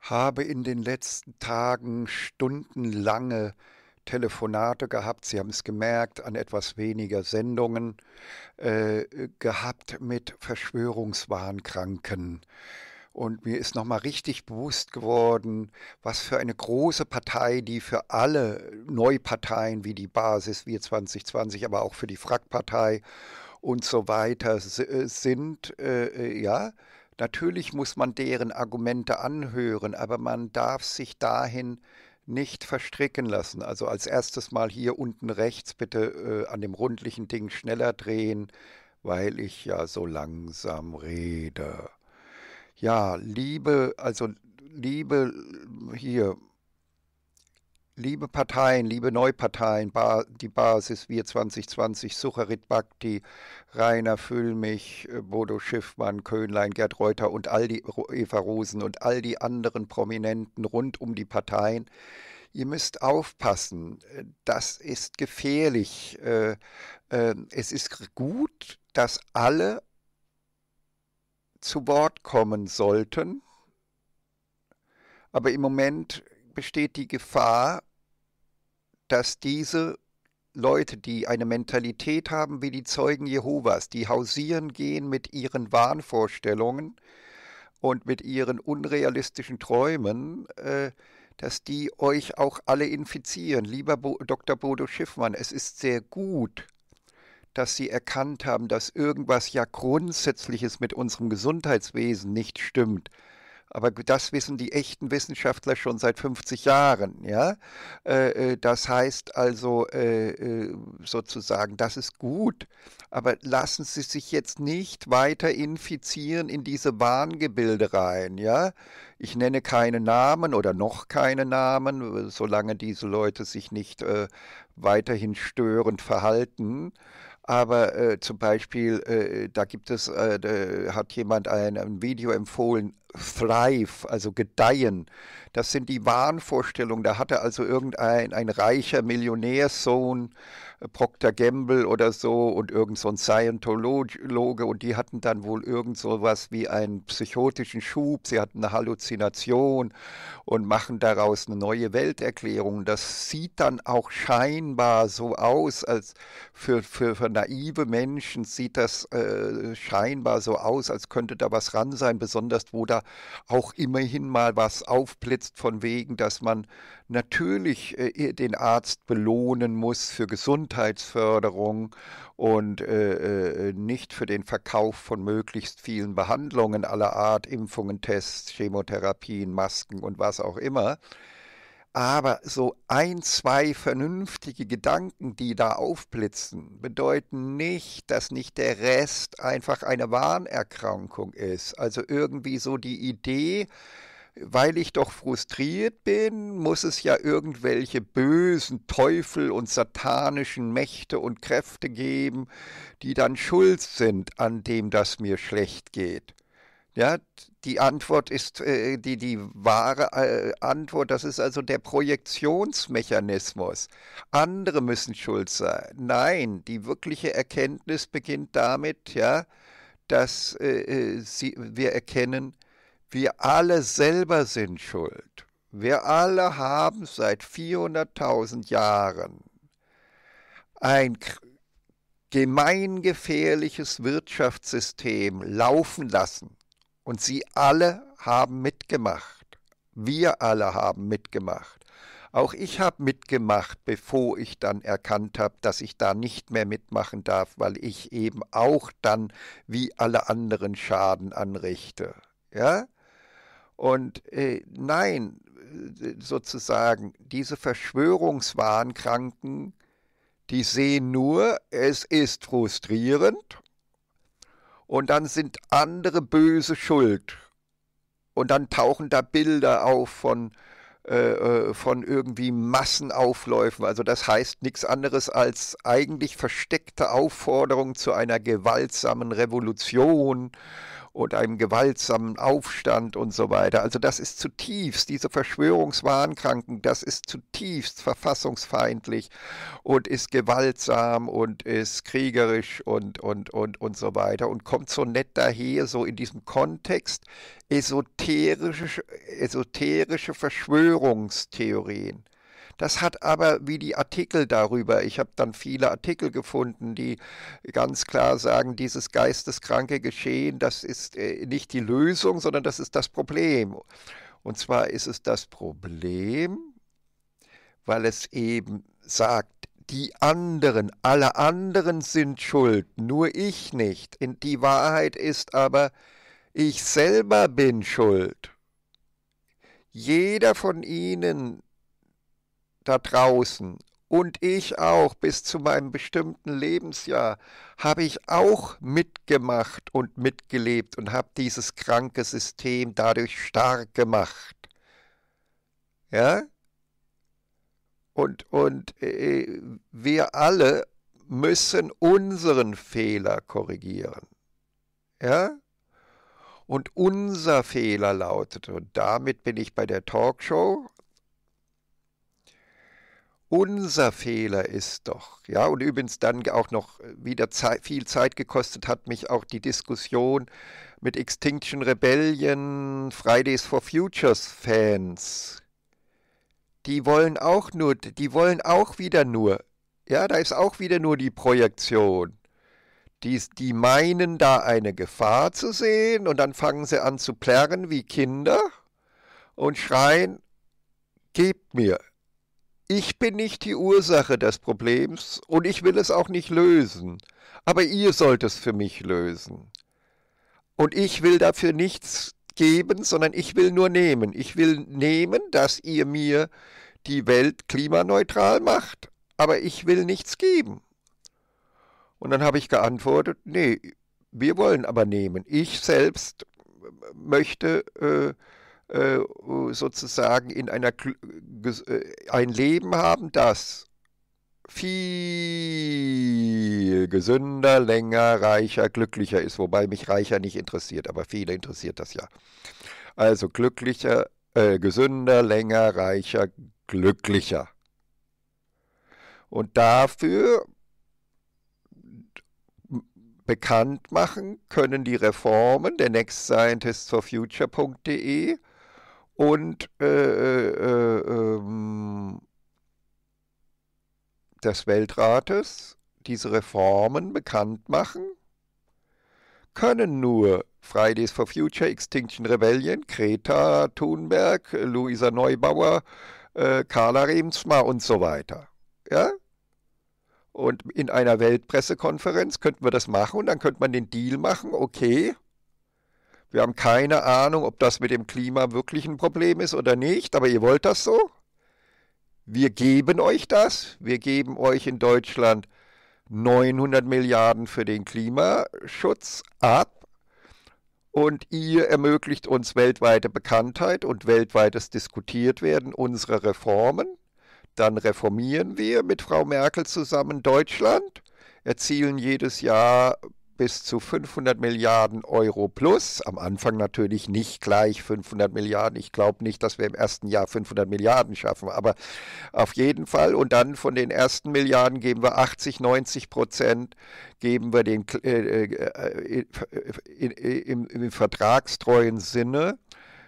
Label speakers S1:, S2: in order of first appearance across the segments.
S1: habe in den letzten Tagen stundenlange Telefonate gehabt, Sie haben es gemerkt, an etwas weniger Sendungen äh, gehabt mit Verschwörungswahnkranken. Und mir ist nochmal richtig bewusst geworden, was für eine große Partei, die für alle Neuparteien wie die Basis, wir 2020, aber auch für die Frackpartei und so weiter äh, sind. Äh, äh ja, Natürlich muss man deren Argumente anhören, aber man darf sich dahin nicht verstricken lassen. Also als erstes mal hier unten rechts bitte äh, an dem rundlichen Ding schneller drehen, weil ich ja so langsam rede. Ja, Liebe, also Liebe hier liebe Parteien, liebe Neuparteien, ba die Basis Wir 2020, Sucharit Bhakti, Rainer Füllmich, äh, Bodo Schiffmann, Köhnlein, Gerd Reuter und all die Eva Rosen und all die anderen Prominenten rund um die Parteien. Ihr müsst aufpassen, äh, das ist gefährlich. Äh, es ist gut, dass alle zu Wort kommen sollten, aber im Moment besteht die Gefahr, dass diese Leute, die eine Mentalität haben wie die Zeugen Jehovas, die hausieren gehen mit ihren Wahnvorstellungen und mit ihren unrealistischen Träumen, äh, dass die euch auch alle infizieren. Lieber Dr. Bodo Schiffmann, es ist sehr gut, dass Sie erkannt haben, dass irgendwas ja Grundsätzliches mit unserem Gesundheitswesen nicht stimmt. Aber das wissen die echten Wissenschaftler schon seit 50 Jahren. Ja? Äh, äh, das heißt also äh, sozusagen, das ist gut, aber lassen Sie sich jetzt nicht weiter infizieren in diese Warngebilde rein. Ja? Ich nenne keine Namen oder noch keine Namen, solange diese Leute sich nicht weiterhin störend verhalten. Aber äh, zum Beispiel, äh, da gibt es, äh, hat jemand ein, ein, Video empfohlen, thrive, also gedeihen. Das sind die Wahnvorstellungen. Da hatte also irgendein ein reicher Millionärssohn, äh, Procter Gamble oder so und irgendein so Scientologe und die hatten dann wohl irgend so was wie einen psychotischen Schub. Sie hatten eine Halluzination und machen daraus eine neue Welterklärung. Das sieht dann auch scheinbar so aus, als für, für, für naive Menschen sieht das äh, scheinbar so aus, als könnte da was ran sein, besonders wo da auch immerhin mal was aufblitzt von wegen, dass man natürlich äh, den Arzt belohnen muss für Gesundheitsförderung und äh, äh, nicht für den Verkauf von möglichst vielen Behandlungen aller Art, Impfungen, Tests, Chemotherapien, Masken und was auch immer. Aber so ein, zwei vernünftige Gedanken, die da aufblitzen, bedeuten nicht, dass nicht der Rest einfach eine Warnerkrankung ist. Also irgendwie so die Idee, weil ich doch frustriert bin, muss es ja irgendwelche bösen Teufel und satanischen Mächte und Kräfte geben, die dann schuld sind an dem, dass mir schlecht geht. Ja, die Antwort ist, äh, die, die wahre äh, Antwort, das ist also der Projektionsmechanismus. Andere müssen schuld sein. Nein, die wirkliche Erkenntnis beginnt damit, ja, dass äh, äh sie, wir erkennen, wir alle selber sind schuld. Wir alle haben seit 400.000 Jahren ein gemeingefährliches Wirtschaftssystem laufen lassen und sie alle haben mitgemacht. Wir alle haben mitgemacht. Auch ich habe mitgemacht, bevor ich dann erkannt habe, dass ich da nicht mehr mitmachen darf, weil ich eben auch dann wie alle anderen Schaden anrichte. Ja? Und äh, nein, äh, sozusagen, diese Verschwörungswahnkranken, die sehen nur, es ist frustrierend und dann sind andere böse schuld. Und dann tauchen da Bilder auf von, äh, äh, von irgendwie Massenaufläufen. Also das heißt nichts anderes als eigentlich versteckte Aufforderung zu einer gewaltsamen Revolution und einem gewaltsamen Aufstand und so weiter. Also das ist zutiefst, diese Verschwörungswahnkranken, das ist zutiefst verfassungsfeindlich und ist gewaltsam und ist kriegerisch und, und, und, und so weiter und kommt so nett daher, so in diesem Kontext esoterische, esoterische Verschwörungstheorien. Das hat aber, wie die Artikel darüber, ich habe dann viele Artikel gefunden, die ganz klar sagen, dieses geisteskranke Geschehen, das ist äh, nicht die Lösung, sondern das ist das Problem. Und zwar ist es das Problem, weil es eben sagt, die anderen, alle anderen sind schuld, nur ich nicht. Und die Wahrheit ist aber, ich selber bin schuld. Jeder von ihnen da draußen und ich auch bis zu meinem bestimmten Lebensjahr habe ich auch mitgemacht und mitgelebt und habe dieses kranke System dadurch stark gemacht. Ja? Und, und äh, wir alle müssen unseren Fehler korrigieren. Ja? Und unser Fehler lautet, und damit bin ich bei der Talkshow unser Fehler ist doch, ja, und übrigens dann auch noch äh, wieder Zeit, viel Zeit gekostet hat mich auch die Diskussion mit Extinction Rebellion, Fridays for Futures Fans. Die wollen auch nur, die wollen auch wieder nur, ja, da ist auch wieder nur die Projektion. Die, die meinen da eine Gefahr zu sehen und dann fangen sie an zu plärren wie Kinder und schreien, gebt mir, ich bin nicht die Ursache des Problems und ich will es auch nicht lösen, aber ihr sollt es für mich lösen. Und ich will dafür nichts geben, sondern ich will nur nehmen. Ich will nehmen, dass ihr mir die Welt klimaneutral macht, aber ich will nichts geben. Und dann habe ich geantwortet, nee, wir wollen aber nehmen. Ich selbst möchte äh, äh, sozusagen in einer äh, ein Leben haben, das viel gesünder, länger, reicher, glücklicher ist, wobei mich reicher nicht interessiert, aber viele interessiert das ja. Also glücklicher, äh, gesünder, länger, reicher, glücklicher. Und dafür bekannt machen können die Reformen der Next for Future.de. Und äh, äh, äh, ähm, des Weltrates diese Reformen bekannt machen, können nur Fridays for Future, Extinction Rebellion, Greta Thunberg, Luisa Neubauer, äh, Carla Remsma und so weiter. Ja? Und in einer Weltpressekonferenz könnten wir das machen und dann könnte man den Deal machen, okay, wir haben keine Ahnung, ob das mit dem Klima wirklich ein Problem ist oder nicht, aber ihr wollt das so? Wir geben euch das. Wir geben euch in Deutschland 900 Milliarden für den Klimaschutz ab. Und ihr ermöglicht uns weltweite Bekanntheit und weltweites diskutiert werden unsere Reformen. Dann reformieren wir mit Frau Merkel zusammen Deutschland, erzielen jedes Jahr bis zu 500 Milliarden Euro plus. Am Anfang natürlich nicht gleich 500 Milliarden. Ich glaube nicht, dass wir im ersten Jahr 500 Milliarden schaffen, aber auf jeden Fall. Und dann von den ersten Milliarden geben wir 80, 90 Prozent, geben wir den äh, äh, äh in, im, im vertragstreuen Sinne.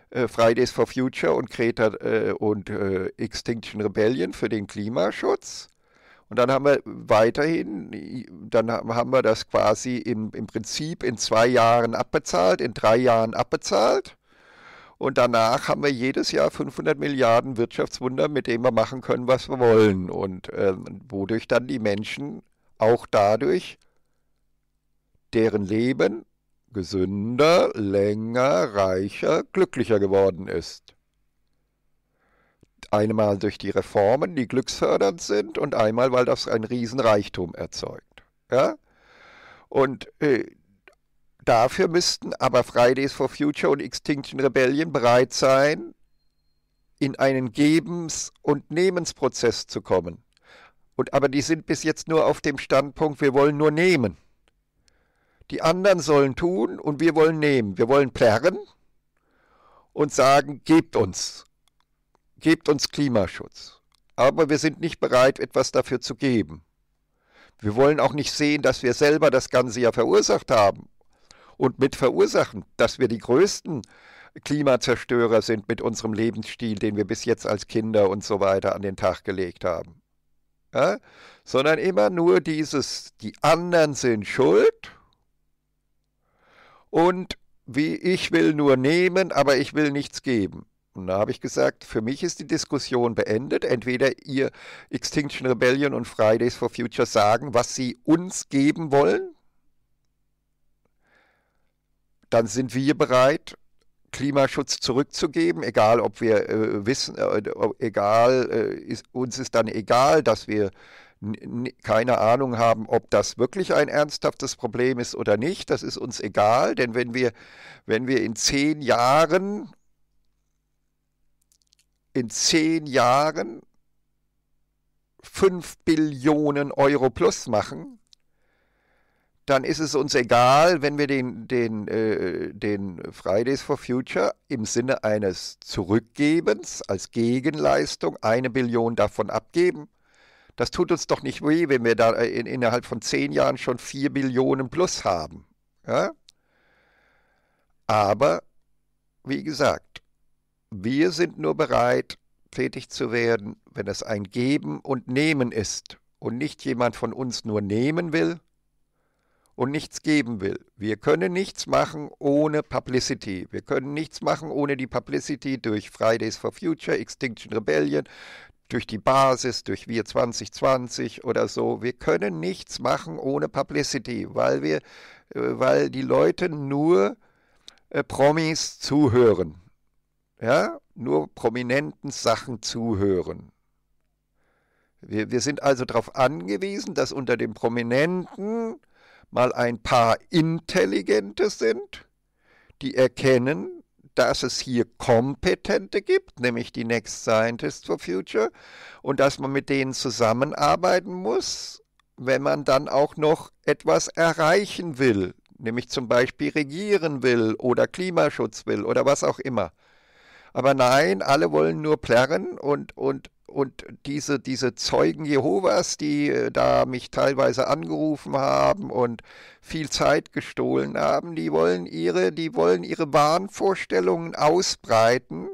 S1: Äh, Fridays for Future und Kreta äh, und äh, Extinction Rebellion für den Klimaschutz. Und dann haben wir weiterhin, dann haben wir das quasi im, im Prinzip in zwei Jahren abbezahlt, in drei Jahren abbezahlt. Und danach haben wir jedes Jahr 500 Milliarden Wirtschaftswunder, mit dem wir machen können, was wir wollen. Und äh, wodurch dann die Menschen auch dadurch deren Leben gesünder, länger, reicher, glücklicher geworden ist. Einmal durch die Reformen, die glücksfördernd sind, und einmal, weil das einen Riesenreichtum erzeugt. Ja? Und äh, dafür müssten aber Fridays for Future und Extinction Rebellion bereit sein, in einen Gebens- und Nehmensprozess zu kommen. Und aber die sind bis jetzt nur auf dem Standpunkt, wir wollen nur nehmen. Die anderen sollen tun und wir wollen nehmen. Wir wollen plärren und sagen, gebt uns gebt uns Klimaschutz. Aber wir sind nicht bereit, etwas dafür zu geben. Wir wollen auch nicht sehen, dass wir selber das Ganze ja verursacht haben und mit verursachen, dass wir die größten Klimazerstörer sind mit unserem Lebensstil, den wir bis jetzt als Kinder und so weiter an den Tag gelegt haben. Ja? Sondern immer nur dieses, die anderen sind schuld und wie ich will nur nehmen, aber ich will nichts geben. Und da habe ich gesagt, für mich ist die Diskussion beendet. Entweder ihr Extinction Rebellion und Fridays for Future sagen, was sie uns geben wollen, dann sind wir bereit, Klimaschutz zurückzugeben, egal ob wir äh, wissen, äh, egal, äh, ist, uns ist dann egal, dass wir keine Ahnung haben, ob das wirklich ein ernsthaftes Problem ist oder nicht. Das ist uns egal, denn wenn wir, wenn wir in zehn Jahren in zehn Jahren 5 Billionen Euro plus machen, dann ist es uns egal, wenn wir den, den, äh, den Fridays for Future im Sinne eines Zurückgebens als Gegenleistung eine Billion davon abgeben. Das tut uns doch nicht weh, wenn wir da äh, in, innerhalb von zehn Jahren schon 4 Billionen plus haben. Ja? Aber, wie gesagt, wir sind nur bereit, tätig zu werden, wenn es ein Geben und Nehmen ist und nicht jemand von uns nur nehmen will und nichts geben will. Wir können nichts machen ohne Publicity. Wir können nichts machen ohne die Publicity durch Fridays for Future, Extinction Rebellion, durch die Basis, durch Wir 2020 oder so. Wir können nichts machen ohne Publicity, weil wir, äh, weil die Leute nur äh, Promis zuhören ja, nur prominenten Sachen zuhören. Wir, wir sind also darauf angewiesen, dass unter den Prominenten mal ein paar Intelligente sind, die erkennen, dass es hier Kompetente gibt, nämlich die Next Scientists for Future, und dass man mit denen zusammenarbeiten muss, wenn man dann auch noch etwas erreichen will, nämlich zum Beispiel regieren will oder Klimaschutz will oder was auch immer. Aber nein, alle wollen nur plärren und, und, und diese, diese Zeugen Jehovas, die äh, da mich teilweise angerufen haben und viel Zeit gestohlen haben, die wollen ihre, die wollen ihre Wahnvorstellungen ausbreiten.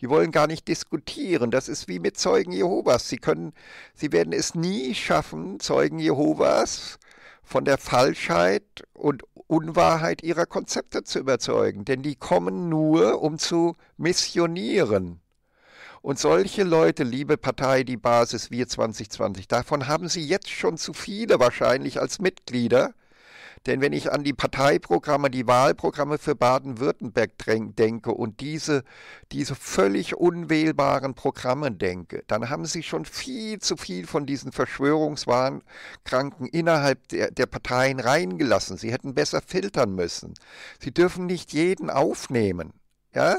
S1: Die wollen gar nicht diskutieren. Das ist wie mit Zeugen Jehovas. Sie können, sie werden es nie schaffen, Zeugen Jehovas von der Falschheit und Unwahrheit ihrer Konzepte zu überzeugen, denn die kommen nur, um zu missionieren. Und solche Leute, liebe Partei, die Basis Wir 2020, davon haben Sie jetzt schon zu viele wahrscheinlich als Mitglieder. Denn wenn ich an die Parteiprogramme, die Wahlprogramme für Baden-Württemberg denke und diese, diese völlig unwählbaren Programme denke, dann haben sie schon viel zu viel von diesen Verschwörungswahnkranken innerhalb der, der Parteien reingelassen. Sie hätten besser filtern müssen. Sie dürfen nicht jeden aufnehmen. Ja?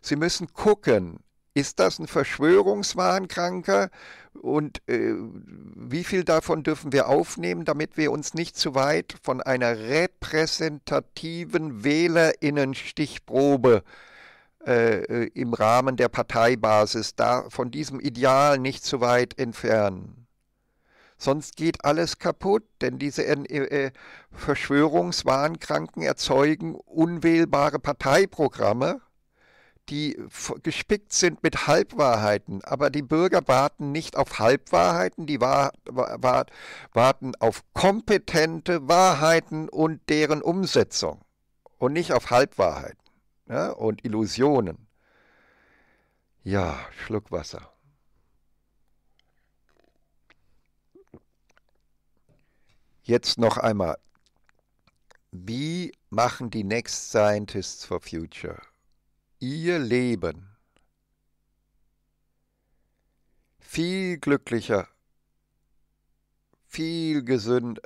S1: Sie müssen gucken, ist das ein Verschwörungswahnkranker? Und äh, wie viel davon dürfen wir aufnehmen, damit wir uns nicht zu weit von einer repräsentativen Wählerinnenstichprobe äh, äh im Rahmen der Parteibasis da von diesem Ideal nicht zu weit entfernen? Sonst geht alles kaputt, denn diese äh, äh Verschwörungswahnkranken erzeugen unwählbare Parteiprogramme die gespickt sind mit Halbwahrheiten. Aber die Bürger warten nicht auf Halbwahrheiten, die warten auf kompetente Wahrheiten und deren Umsetzung und nicht auf Halbwahrheiten ja, ne, und Illusionen. Ja, Schluck Wasser. Jetzt noch einmal. Wie machen die Next Scientists for Future? ihr Leben viel glücklicher, viel gesünder,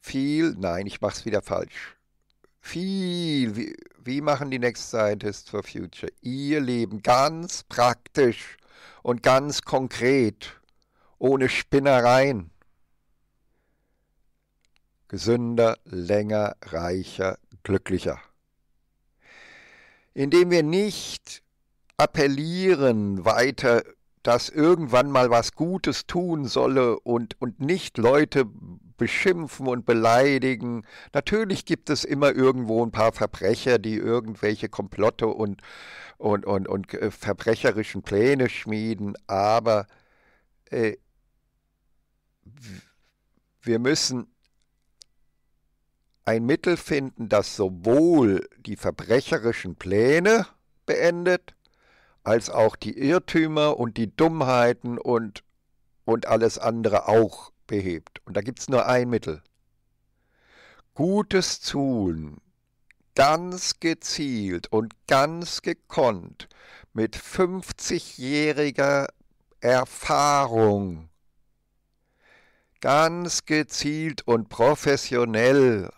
S1: viel, nein, ich mach's wieder falsch. Viel, wie, wie machen die Next Scientists for Future ihr Leben ganz praktisch und ganz konkret, ohne Spinnereien? Gesünder, länger, reicher, glücklicher indem wir nicht appellieren weiter, dass irgendwann mal was Gutes tun solle und, und nicht Leute beschimpfen und beleidigen. Natürlich gibt es immer irgendwo ein paar Verbrecher, die irgendwelche Komplotte und, und, und, und äh, verbrecherischen Pläne schmieden, aber äh, wir müssen ein Mittel finden, das sowohl die verbrecherischen Pläne beendet, als auch die Irrtümer und die Dummheiten und, und alles andere auch behebt. Und da gibt es nur ein Mittel. Gutes tun, ganz gezielt und ganz gekonnt, mit 50-jähriger Erfahrung, ganz gezielt und professionell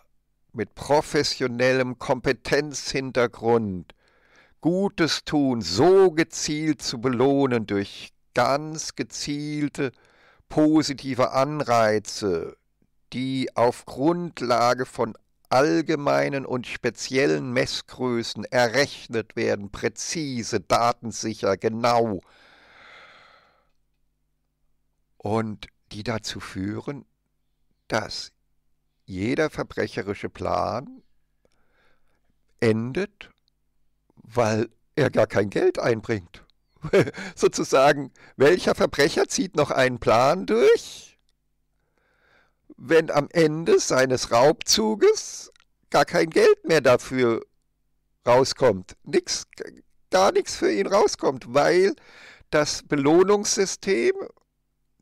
S1: mit professionellem Kompetenzhintergrund Gutes tun so gezielt zu belohnen durch ganz gezielte positive Anreize, die auf Grundlage von allgemeinen und speziellen Messgrößen errechnet werden, präzise, datensicher, genau, und die dazu führen, dass jeder verbrecherische Plan endet, weil er gar kein Geld einbringt. Sozusagen, welcher Verbrecher zieht noch einen Plan durch, wenn am Ende seines Raubzuges gar kein Geld mehr dafür rauskommt? Nix, gar nichts für ihn rauskommt, weil das Belohnungssystem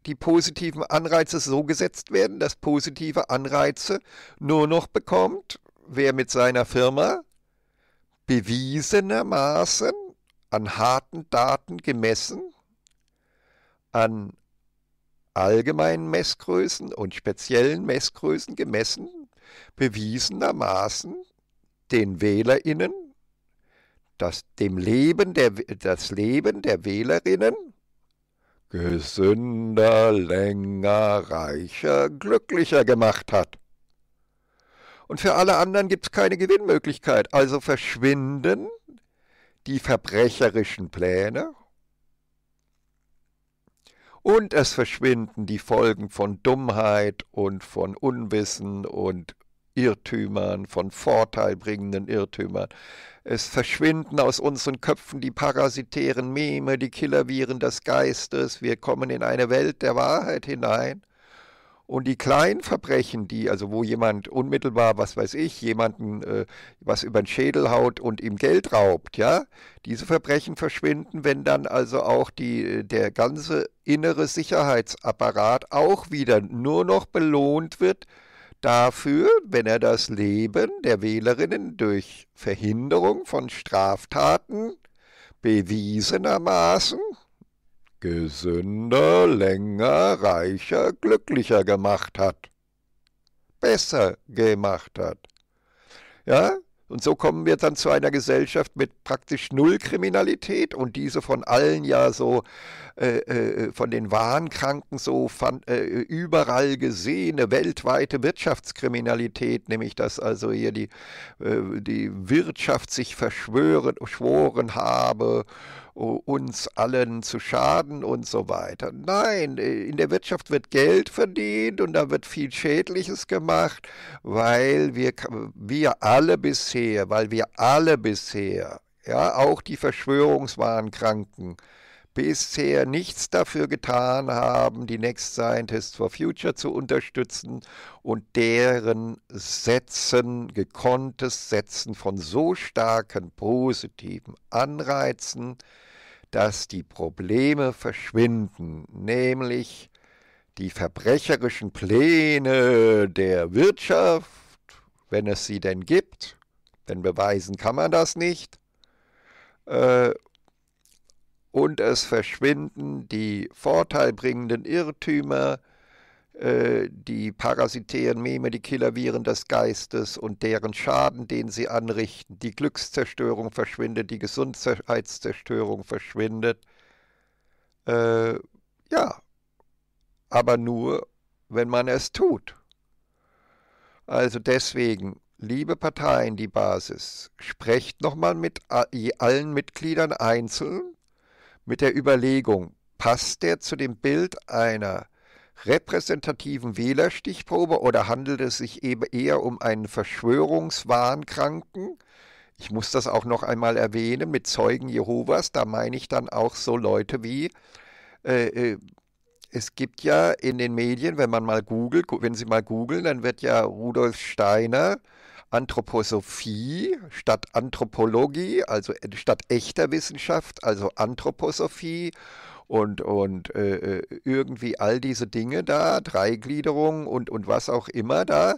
S1: die positiven Anreize so gesetzt werden, dass positive Anreize nur noch bekommt, wer mit seiner Firma bewiesenermaßen an harten Daten gemessen, an allgemeinen Messgrößen und speziellen Messgrößen gemessen, bewiesenermaßen den Wählerinnen, das, dem Leben der, das Leben der Wählerinnen gesünder, länger, reicher, glücklicher gemacht hat. Und für alle anderen gibt es keine Gewinnmöglichkeit. Also verschwinden die verbrecherischen Pläne und es verschwinden die Folgen von Dummheit und von Unwissen und Irrtümern, von vorteilbringenden Irrtümern. Es verschwinden aus unseren Köpfen die parasitären Meme, die Killerviren des Geistes. Wir kommen in eine Welt der Wahrheit hinein. Und die kleinen Verbrechen, die, also wo jemand unmittelbar, was weiß ich, jemanden äh, was über den Schädel haut und ihm Geld raubt, ja, diese Verbrechen verschwinden, wenn dann also auch die, äh, der ganze innere Sicherheitsapparat auch wieder nur noch belohnt wird dafür, wenn er das Leben der Wählerinnen durch Verhinderung von Straftaten bewiesenermaßen gesünder, länger, reicher, glücklicher gemacht hat, besser gemacht hat. Ja, und so kommen wir dann zu einer Gesellschaft mit praktisch null Kriminalität und diese von allen ja so, äh, äh, von den Wahnkranken so fan, äh, überall gesehene weltweite Wirtschaftskriminalität, nämlich dass also hier die, äh, die Wirtschaft sich verschwören, schworen habe uns allen zu schaden und so weiter. Nein, äh, in der Wirtschaft wird Geld verdient und da wird viel Schädliches gemacht, weil wir, wir alle bisher, weil wir alle bisher, ja, auch die Verschwörungswahnkranken, bisher nichts dafür getan haben, die Next Scientists for Future zu unterstützen und deren Sätzen, gekonntes Setzen von so starken positiven Anreizen, dass die Probleme verschwinden, nämlich die verbrecherischen Pläne der Wirtschaft, wenn es sie denn gibt, denn beweisen kann man das nicht, äh, und es verschwinden die vorteilbringenden Irrtümer äh, die parasitären Meme, die Killerviren des Geistes und deren Schaden, den sie anrichten. Die Glückszerstörung verschwindet, die Gesundheitszerstörung verschwindet. Äh, ja, aber nur, wenn man es tut. Also deswegen, liebe Parteien, die Basis, sprecht nochmal mit allen Mitgliedern einzeln mit der Überlegung, passt der zu dem Bild einer repräsentativen Wählerstichprobe oder handelt es sich eben eher um einen Verschwörungswahnkranken? Ich muss das auch noch einmal erwähnen mit Zeugen Jehovas, da meine ich dann auch so Leute wie, äh, äh es gibt ja in den Medien, wenn man mal googelt, wenn Sie mal googeln, dann wird ja Rudolf Steiner Anthroposophie statt Anthropologie, also äh, statt echter Wissenschaft, also Anthroposophie und, und äh, äh, irgendwie all diese Dinge da, Dreigliederung und, und was auch immer da,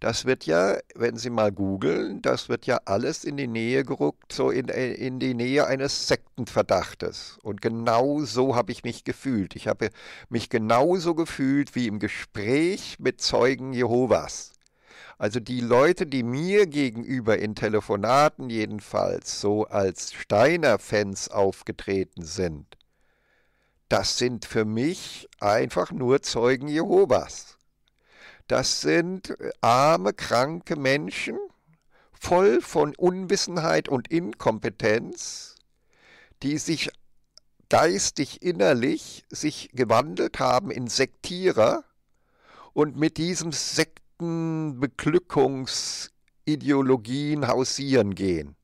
S1: das wird ja, wenn Sie mal googeln, das wird ja alles in die Nähe geruckt, so in, äh, in die Nähe eines Sektenverdachtes. Und genau so habe ich mich gefühlt. Ich habe mich genauso gefühlt wie im Gespräch mit Zeugen Jehovas. Also die Leute, die mir gegenüber in Telefonaten jedenfalls so als Steiner-Fans aufgetreten sind, das sind für mich einfach nur Zeugen Jehovas. Das sind äh, arme, kranke Menschen, voll von Unwissenheit und Inkompetenz, die sich geistig innerlich sich gewandelt haben in Sektierer und mit diesem Sektenbeglückungsideologien hausieren gehen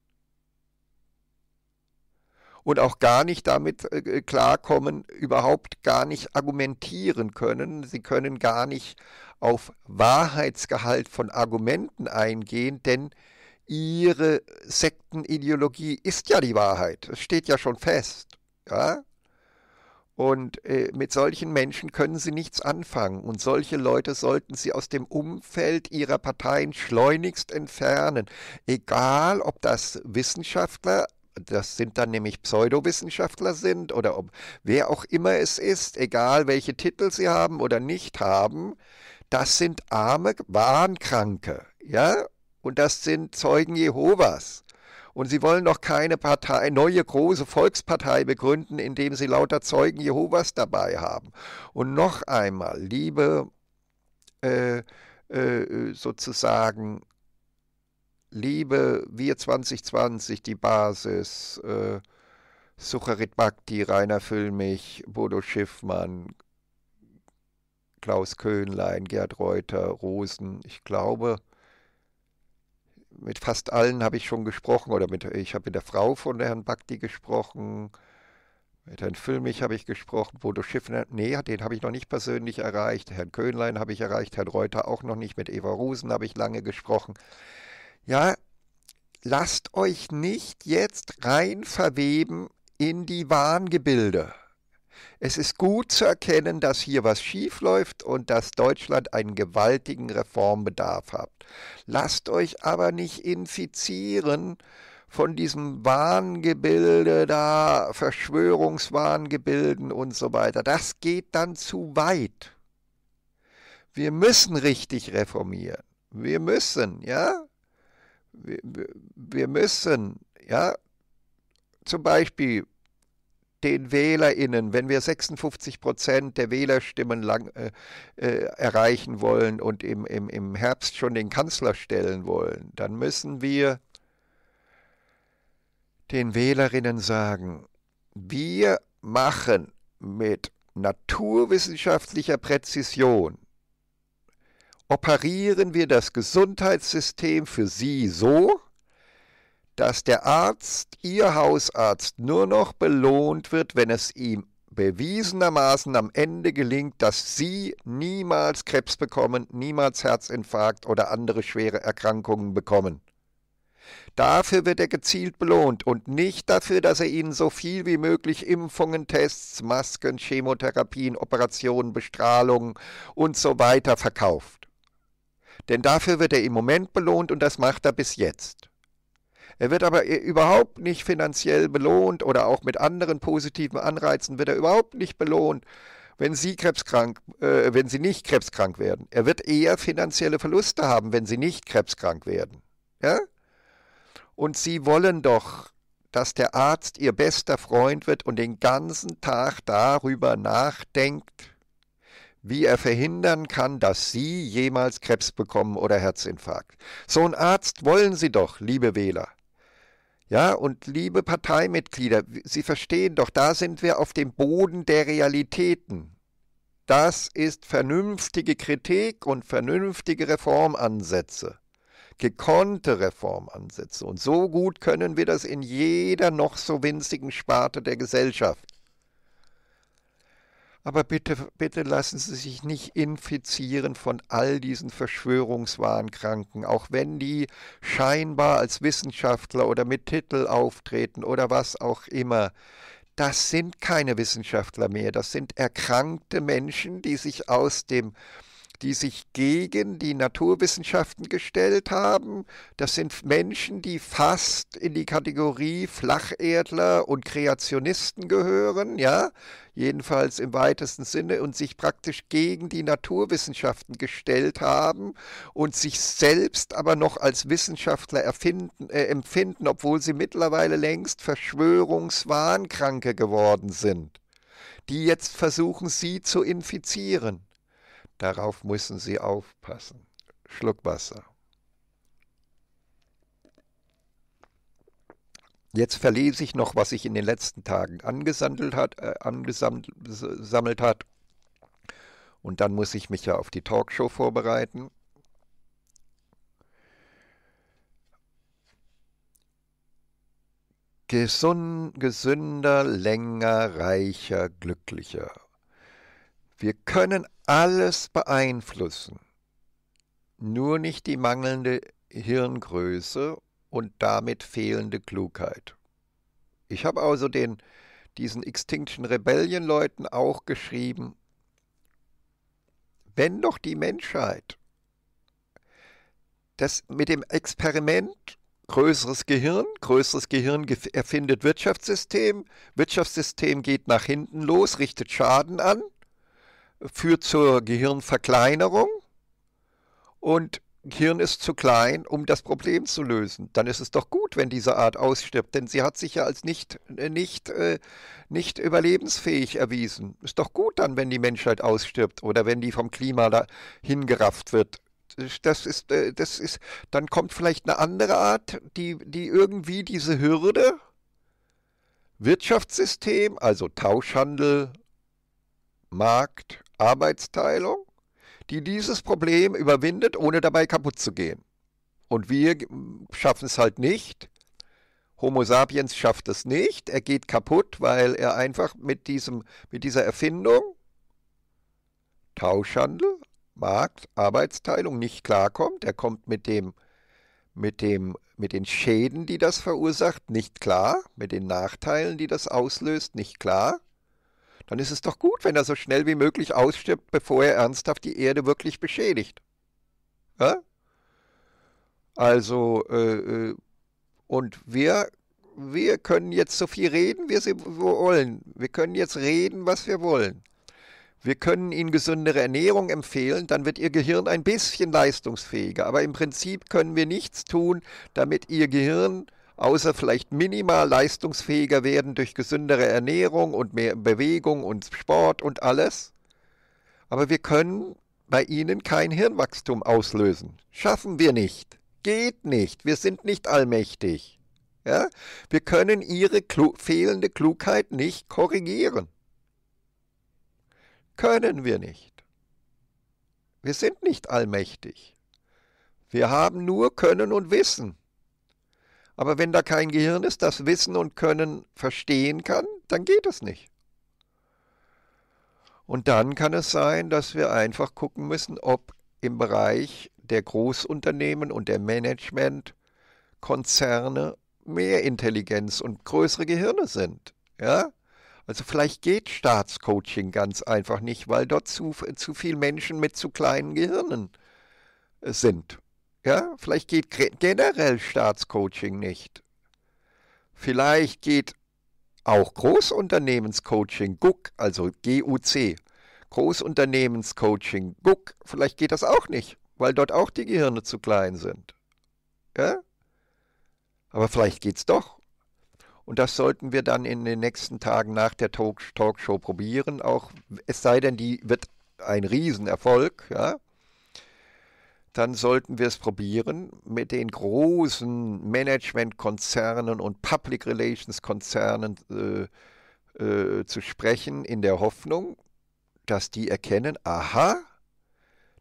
S1: und auch gar nicht damit äh, äh, klarkommen, überhaupt gar nicht argumentieren können. Sie können gar nicht auf Wahrheitsgehalt von Argumenten eingehen, denn ihre Sektenideologie ist ja die Wahrheit. Es steht ja schon fest. Ja? Und äh, mit solchen Menschen können sie nichts anfangen. Und solche Leute sollten sie aus dem Umfeld ihrer Parteien schleunigst entfernen. Egal, ob das Wissenschaftler, das sind dann nämlich Pseudowissenschaftler sind oder ob wer auch immer es ist, egal welche Titel sie haben oder nicht haben, das sind arme Wahnkranke, ja? Und das sind Zeugen Jehovas. Und sie wollen doch keine Partei, neue große Volkspartei begründen, indem sie lauter Zeugen Jehovas dabei haben. Und noch einmal, liebe äh, äh, sozusagen Liebe, Wir 2020, die Basis, äh, Sucharit Bhakti, Rainer Füllmich, Bodo Schiffmann, Klaus Köhnlein, Gerd Reuter, Rosen. Ich glaube, mit fast allen habe ich schon gesprochen oder mit, ich habe mit der Frau von Herrn Bhakti gesprochen, mit Herrn Füllmich habe ich gesprochen, Bodo Schiffmann, nee, den habe ich noch nicht persönlich erreicht, Herrn Köhnlein habe ich erreicht, Herrn Reuter auch noch nicht, mit Eva Rosen habe ich lange gesprochen ja, lasst euch nicht jetzt rein verweben in die Wahngebilde. Es ist gut zu erkennen, dass hier was schiefläuft und dass Deutschland einen gewaltigen Reformbedarf hat. Lasst euch aber nicht infizieren von diesem Wahngebilde da, Verschwörungswahngebilden und so weiter. Das geht dann zu weit. Wir müssen richtig reformieren. Wir müssen, ja? wir, wir müssen, ja, zum Beispiel den WählerInnen, wenn wir 56 Prozent der Wählerstimmen lang, äh, äh, erreichen wollen und im, im, im Herbst schon den Kanzler stellen wollen, dann müssen wir den Wählerinnen sagen, wir machen mit naturwissenschaftlicher Präzision operieren wir das Gesundheitssystem für Sie so, dass der Arzt, Ihr Hausarzt, nur noch belohnt wird, wenn es ihm bewiesenermaßen am Ende gelingt, dass Sie niemals Krebs bekommen, niemals Herzinfarkt oder andere schwere Erkrankungen bekommen. Dafür wird er gezielt belohnt und nicht dafür, dass er Ihnen so viel wie möglich Impfungen, Tests, Masken, Chemotherapien, Operationen, Bestrahlungen und so weiter verkauft. Denn dafür wird er im Moment belohnt und das macht er bis jetzt. Er wird aber äh, überhaupt nicht finanziell belohnt oder auch mit anderen positiven Anreizen wird er überhaupt nicht belohnt, wenn sie krebskrank, äh, wenn sie nicht krebskrank werden. Er wird eher finanzielle Verluste haben, wenn sie nicht krebskrank werden. Ja? Und sie wollen doch, dass der Arzt ihr bester Freund wird und den ganzen Tag darüber nachdenkt, wie er verhindern kann, dass Sie jemals Krebs bekommen oder Herzinfarkt. So einen Arzt wollen Sie doch, liebe Wähler. Ja, und liebe Parteimitglieder, Sie verstehen doch, da sind wir auf dem Boden der Realitäten. Das ist vernünftige Kritik und vernünftige Reformansätze. Gekonnte Reformansätze. Und so gut können wir das in jeder noch so winzigen Sparte der Gesellschaft. Aber bitte, bitte lassen Sie sich nicht infizieren von all diesen Verschwörungswahnkranken, auch wenn die scheinbar als Wissenschaftler oder mit Titel auftreten oder was auch immer. Das sind keine Wissenschaftler mehr, das sind erkrankte Menschen, die sich aus dem die sich gegen die Naturwissenschaften gestellt haben. Das sind Menschen, die fast in die Kategorie Flacherdler und Kreationisten gehören, ja, jedenfalls im weitesten Sinne, und sich praktisch gegen die Naturwissenschaften gestellt haben und sich selbst aber noch als Wissenschaftler erfinden, äh, empfinden, obwohl sie mittlerweile längst Verschwörungswahnkranke geworden sind, die jetzt versuchen, sie zu infizieren. Darauf müssen Sie aufpassen. Schluck Wasser. Jetzt verlese ich noch, was sich in den letzten Tagen angesammelt hat, äh, angesammelt hat. Und dann muss ich mich ja auf die Talkshow vorbereiten. Gesund, gesünder, länger, reicher, glücklicher. Wir können alles beeinflussen, nur nicht die mangelnde Hirngröße und damit fehlende Klugheit. Ich habe also den, diesen Extinction Rebellion Leuten auch geschrieben, wenn doch die Menschheit das mit dem Experiment größeres Gehirn, größeres Gehirn erfindet Wirtschaftssystem, Wirtschaftssystem geht nach hinten los, richtet Schaden an, führt zur Gehirnverkleinerung und Gehirn ist zu klein, um das Problem zu lösen. Dann ist es doch gut, wenn diese Art ausstirbt, denn sie hat sich ja als nicht, äh, nicht, äh, nicht überlebensfähig erwiesen. Ist doch gut dann, wenn die Menschheit ausstirbt oder wenn die vom Klima da hingerafft wird. Das ist, äh, das ist, dann kommt vielleicht eine andere Art, die, die irgendwie diese Hürde, Wirtschaftssystem, also Tauschhandel, Markt Arbeitsteilung, die dieses Problem überwindet, ohne dabei kaputt zu gehen. Und wir schaffen es halt nicht. Homo sapiens schafft es nicht. Er geht kaputt, weil er einfach mit, diesem, mit dieser Erfindung Tauschhandel, Markt, Arbeitsteilung nicht klarkommt. Er kommt mit, dem, mit, dem, mit den Schäden, die das verursacht, nicht klar, mit den Nachteilen, die das auslöst, nicht klar dann ist es doch gut, wenn er so schnell wie möglich ausstirbt, bevor er ernsthaft die Erde wirklich beschädigt. Ja? Also, äh, äh, und wir, wir können jetzt so viel reden, wie wir wollen. Wir können jetzt reden, was wir wollen. Wir können Ihnen gesündere Ernährung empfehlen, dann wird Ihr Gehirn ein bisschen leistungsfähiger. Aber im Prinzip können wir nichts tun, damit Ihr Gehirn außer vielleicht minimal leistungsfähiger werden durch gesündere Ernährung und mehr Bewegung und Sport und alles. Aber wir können bei ihnen kein Hirnwachstum auslösen. Schaffen wir nicht. Geht nicht. Wir sind nicht allmächtig. Ja? Wir können ihre Klu fehlende Klugheit nicht korrigieren. Können wir nicht. Wir sind nicht allmächtig. Wir haben nur Können und Wissen. Aber wenn da kein Gehirn ist, das Wissen und Können verstehen kann, dann geht es nicht. Und dann kann es sein, dass wir einfach gucken müssen, ob im Bereich der Großunternehmen und der Managementkonzerne mehr Intelligenz und größere Gehirne sind. Ja? Also vielleicht geht Staatscoaching ganz einfach nicht, weil dort zu, zu viele Menschen mit zu kleinen Gehirnen äh, sind. Ja, vielleicht geht generell Staatscoaching nicht. Vielleicht geht auch Großunternehmenscoaching, GUC, also GUC, Großunternehmenscoaching, GUC, vielleicht geht das auch nicht, weil dort auch die Gehirne zu klein sind. Ja? Aber vielleicht geht es doch. Und das sollten wir dann in den nächsten Tagen nach der Talkshow probieren, auch es sei denn, die wird ein Riesenerfolg, ja? dann sollten wir es probieren, mit den großen Managementkonzernen und Public Relations Konzernen äh, äh, zu sprechen, in der Hoffnung, dass die erkennen, aha,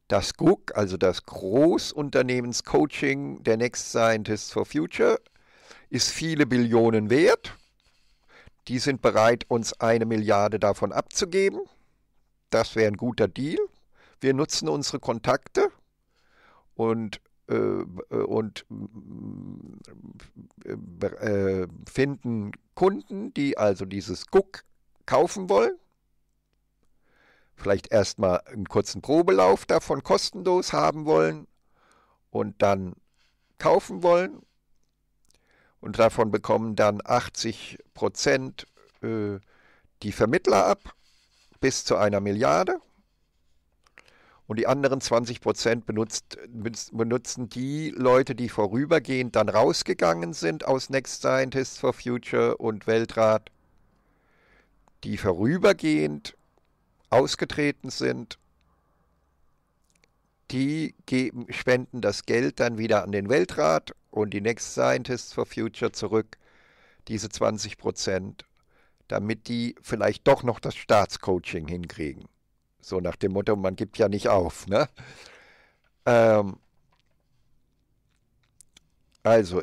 S1: das GUC, also das Großunternehmenscoaching der Next Scientists for Future, ist viele Billionen wert. Die sind bereit, uns eine Milliarde davon abzugeben. Das wäre ein guter Deal. Wir nutzen unsere Kontakte und äh, äh, und äh, finden Kunden, die also dieses Guck kaufen wollen. Vielleicht erstmal einen kurzen Probelauf davon kostenlos haben wollen und dann kaufen wollen. Und davon bekommen dann 80 Prozent die Vermittler ab bis zu einer Milliarde und die anderen 20 Prozent benutzt, benutzen die Leute, die vorübergehend dann rausgegangen sind aus Next Scientists for Future und Weltrat, die vorübergehend ausgetreten sind, die geben, spenden das Geld dann wieder an den Weltrat und die Next Scientists for Future zurück, diese 20 Prozent, damit die vielleicht doch noch das Staatscoaching hinkriegen. So nach dem Motto, man gibt ja nicht auf. Ne? Ähm, also,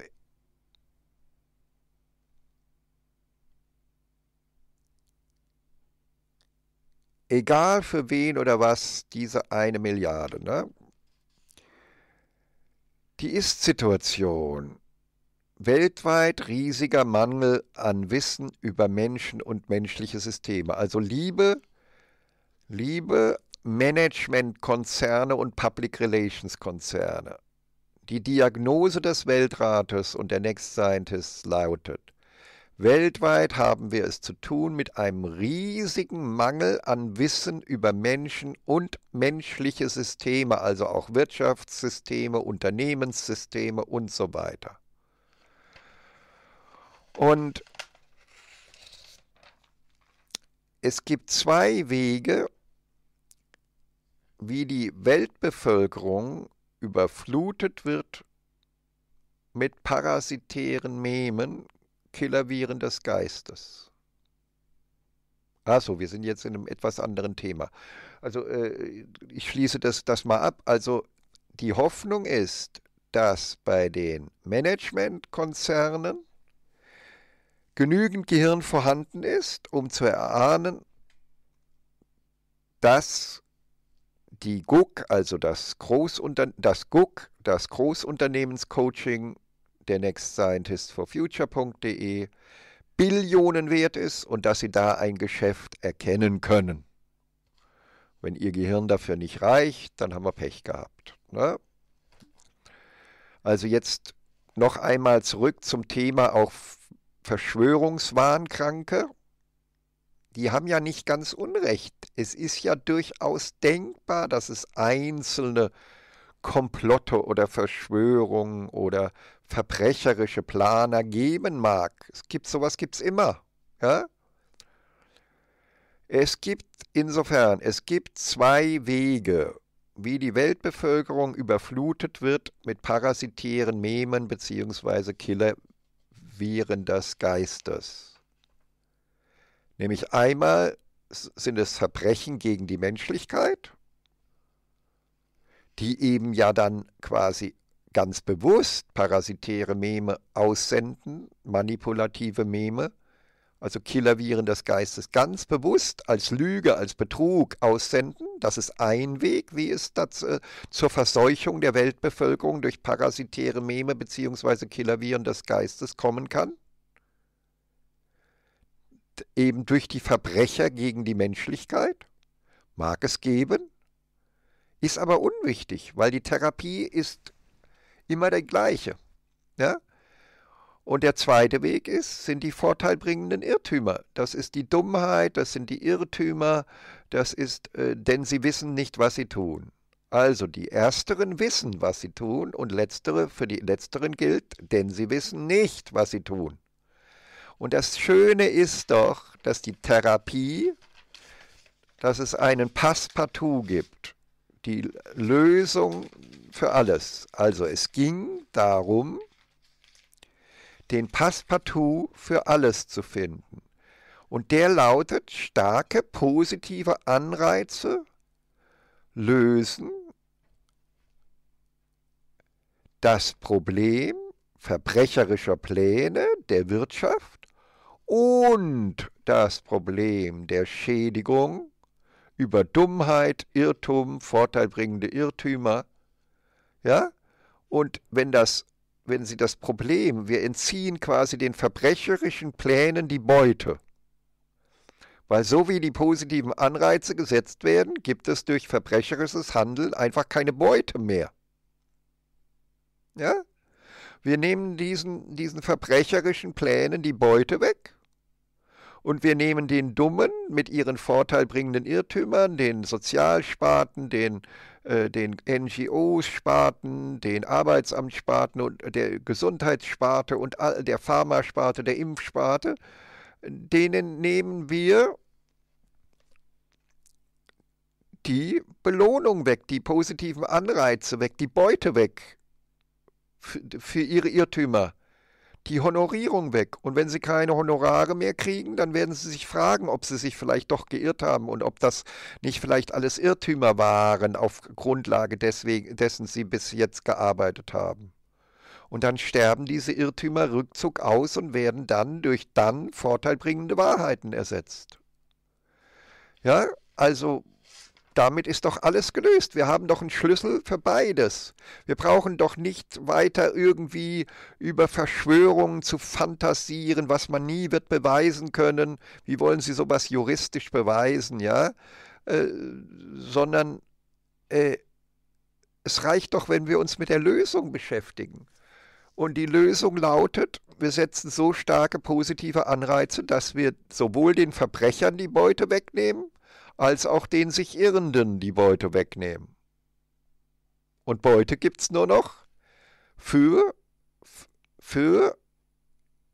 S1: egal für wen oder was, diese eine Milliarde, ne? Die Ist-Situation. Weltweit riesiger Mangel an Wissen über Menschen und menschliche Systeme. Also Liebe, Liebe Managementkonzerne und Public Relations Konzerne, die Diagnose des Weltrates und der Next Scientists lautet, weltweit haben wir es zu tun mit einem riesigen Mangel an Wissen über Menschen und menschliche Systeme, also auch Wirtschaftssysteme, Unternehmenssysteme und so weiter. Und es gibt zwei Wege, wie die Weltbevölkerung überflutet wird mit parasitären Memen, Killerviren des Geistes. Achso, wir sind jetzt in einem etwas anderen Thema. Also äh, ich schließe das, das mal ab. Also die Hoffnung ist, dass bei den Managementkonzernen genügend Gehirn vorhanden ist, um zu erahnen, dass die GUC, also das, Großunter das GUC, das Großunternehmenscoaching der Next Scientist for Future.de Billionen wert ist und dass Sie da ein Geschäft erkennen können. Wenn Ihr Gehirn dafür nicht reicht, dann haben wir Pech gehabt. Ne? Also jetzt noch einmal zurück zum Thema auch Verschwörungswahnkranke, die haben ja nicht ganz Unrecht. Es ist ja durchaus denkbar, dass es einzelne Komplotte oder Verschwörungen oder verbrecherische Planer geben mag. Es gibt sowas gibt es immer. Ja? Es gibt insofern, es gibt zwei Wege, wie die Weltbevölkerung überflutet wird mit parasitären Memen bzw. Killer Viren des Geistes. Nämlich einmal sind es Verbrechen gegen die Menschlichkeit, die eben ja dann quasi ganz bewusst parasitäre Meme aussenden, manipulative Meme, also Killerviren des Geistes, ganz bewusst als Lüge, als Betrug aussenden. Das ist ein Weg, wie es dazu, äh, zur Verseuchung der Weltbevölkerung durch parasitäre Meme bzw. Killerviren des Geistes kommen kann. Eben durch die Verbrecher gegen die Menschlichkeit mag es geben, ist aber unwichtig, weil die Therapie ist immer die gleiche. Ja? Und der zweite Weg ist, sind die vorteilbringenden Irrtümer. Das ist die Dummheit, das sind die Irrtümer, das ist, äh, denn sie wissen nicht, was sie tun. Also die Ersteren wissen, was sie tun und letztere, für die Letzteren gilt, denn sie wissen nicht, was sie tun. Und das Schöne ist doch, dass die Therapie, dass es einen Passepartout gibt, die Lösung für alles. Also es ging darum, den Passepartout für alles zu finden. Und der lautet starke positive Anreize lösen das Problem verbrecherischer Pläne der Wirtschaft und das Problem der Schädigung über Dummheit, Irrtum, vorteilbringende Irrtümer. Ja? Und wenn das wenn Sie das Problem, wir entziehen quasi den verbrecherischen Plänen die Beute. Weil so wie die positiven Anreize gesetzt werden, gibt es durch verbrecherisches Handeln einfach keine Beute mehr. Ja? Wir nehmen diesen, diesen verbrecherischen Plänen die Beute weg und wir nehmen den Dummen mit ihren vorteilbringenden Irrtümern, den Sozialsparten, den, äh, den NGOs-Sparten, den Arbeitsamtssparten und der Gesundheitssparte und der Pharmasparte, der Impfsparte, denen nehmen wir die Belohnung weg, die positiven Anreize weg, die Beute weg für, für ihre Irrtümer die Honorierung weg. Und wenn sie keine Honorare mehr kriegen, dann werden sie sich fragen, ob sie sich vielleicht doch geirrt haben und ob das nicht vielleicht alles Irrtümer waren auf Grundlage deswegen, dessen sie bis jetzt gearbeitet haben. Und dann sterben diese Irrtümer Rückzug aus und werden dann durch dann vorteilbringende Wahrheiten ersetzt. Ja, also damit ist doch alles gelöst. Wir haben doch einen Schlüssel für beides. Wir brauchen doch nicht weiter irgendwie über Verschwörungen zu fantasieren, was man nie wird beweisen können. Wie wollen Sie sowas juristisch beweisen, ja? Äh, sondern äh, es reicht doch, wenn wir uns mit der Lösung beschäftigen. Und die Lösung lautet, wir setzen so starke positive Anreize, dass wir sowohl den Verbrechern die Beute wegnehmen, als auch den sich Irrenden die Beute wegnehmen. Und Beute gibt's nur noch für, für,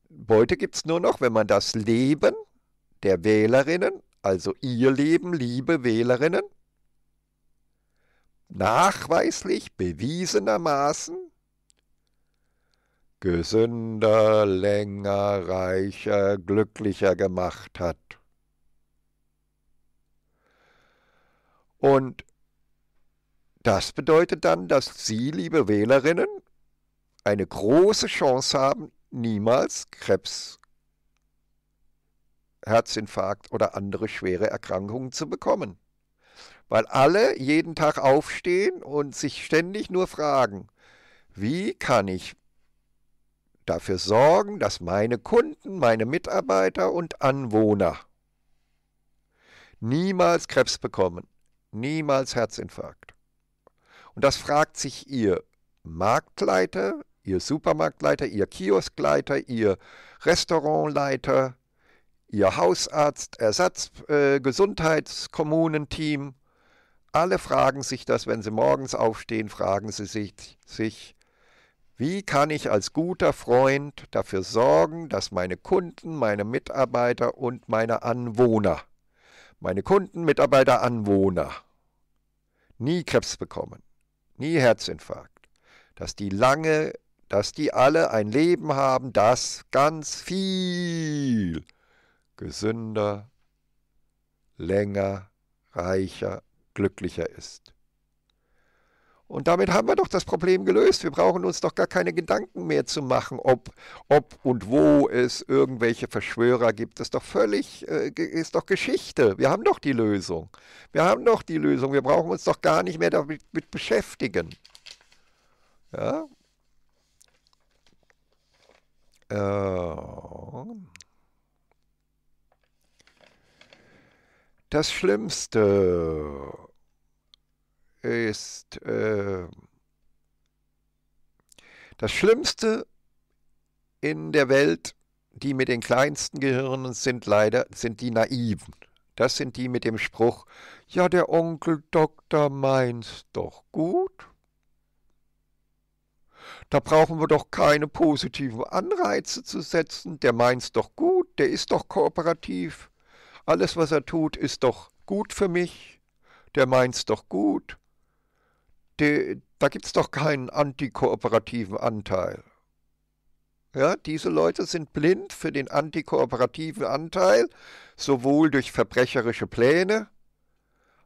S1: Beute gibt's nur noch, wenn man das Leben der Wählerinnen, also ihr Leben, liebe Wählerinnen, nachweislich bewiesenermaßen gesünder, länger, reicher, glücklicher gemacht hat. Und das bedeutet dann, dass Sie, liebe Wählerinnen, eine große Chance haben, niemals Krebs, Herzinfarkt oder andere schwere Erkrankungen zu bekommen. Weil alle jeden Tag aufstehen und sich ständig nur fragen, wie kann ich dafür sorgen, dass meine Kunden, meine Mitarbeiter und Anwohner niemals Krebs bekommen. Niemals Herzinfarkt. Und das fragt sich Ihr Marktleiter, Ihr Supermarktleiter, Ihr Kioskleiter, Ihr Restaurantleiter, Ihr Hausarzt, Ersatz, äh, Gesundheitskommunenteam. Alle fragen sich das, wenn sie morgens aufstehen, fragen sie sich, sich, wie kann ich als guter Freund dafür sorgen, dass meine Kunden, meine Mitarbeiter und meine Anwohner meine Kunden, Mitarbeiter, Anwohner nie Krebs bekommen, nie Herzinfarkt, dass die lange, dass die alle ein Leben haben, das ganz viel gesünder, länger, reicher, glücklicher ist. Und damit haben wir doch das Problem gelöst. Wir brauchen uns doch gar keine Gedanken mehr zu machen, ob, ob und wo es irgendwelche Verschwörer gibt. Das ist doch völlig, äh, ist doch Geschichte. Wir haben doch die Lösung. Wir haben doch die Lösung. Wir brauchen uns doch gar nicht mehr damit beschäftigen. Ja? Ähm. Das Schlimmste ist äh, das Schlimmste in der Welt, die mit den kleinsten Gehirnen sind leider, sind die Naiven. Das sind die mit dem Spruch, ja, der Onkel Doktor meint's doch gut. Da brauchen wir doch keine positiven Anreize zu setzen, der meint's doch gut, der ist doch kooperativ. Alles, was er tut, ist doch gut für mich, der meint's doch gut die, da gibt es doch keinen antikooperativen Anteil. Ja, diese Leute sind blind für den antikooperativen Anteil, sowohl durch verbrecherische Pläne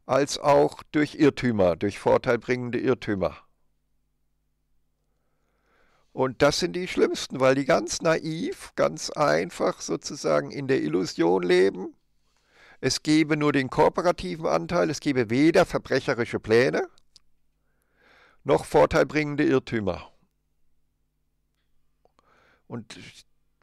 S1: als auch durch Irrtümer, durch vorteilbringende Irrtümer. Und das sind die schlimmsten, weil die ganz naiv, ganz einfach sozusagen in der Illusion leben. Es gebe nur den kooperativen Anteil, es gebe weder verbrecherische Pläne noch vorteilbringende Irrtümer. Und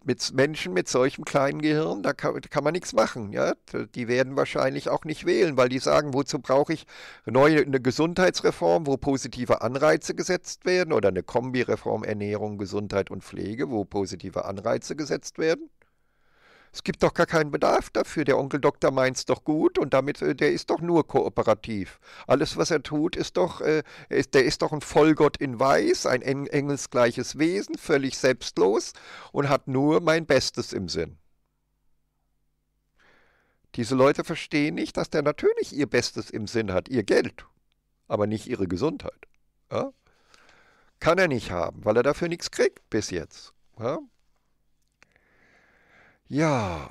S1: mit Menschen mit solchem kleinen Gehirn, da kann, kann, man nichts machen. Ja? Die werden wahrscheinlich auch nicht wählen, weil die sagen, wozu brauche ich neue, eine Gesundheitsreform, wo positive Anreize gesetzt werden oder eine Kombireform Ernährung, Gesundheit und Pflege, wo positive Anreize gesetzt werden? Es gibt doch gar keinen Bedarf dafür. Der Onkel Doktor meint's doch gut und damit, äh, der ist doch nur kooperativ. Alles, was er tut, ist doch, äh, ist, der ist doch ein Vollgott in Weiß, ein engelsgleiches Wesen, völlig selbstlos und hat nur mein Bestes im Sinn. Diese Leute verstehen nicht, dass der natürlich ihr Bestes im Sinn hat, ihr Geld, aber nicht ihre Gesundheit. Ja? Kann er nicht haben, weil er dafür nichts kriegt bis jetzt. Ja? Ja,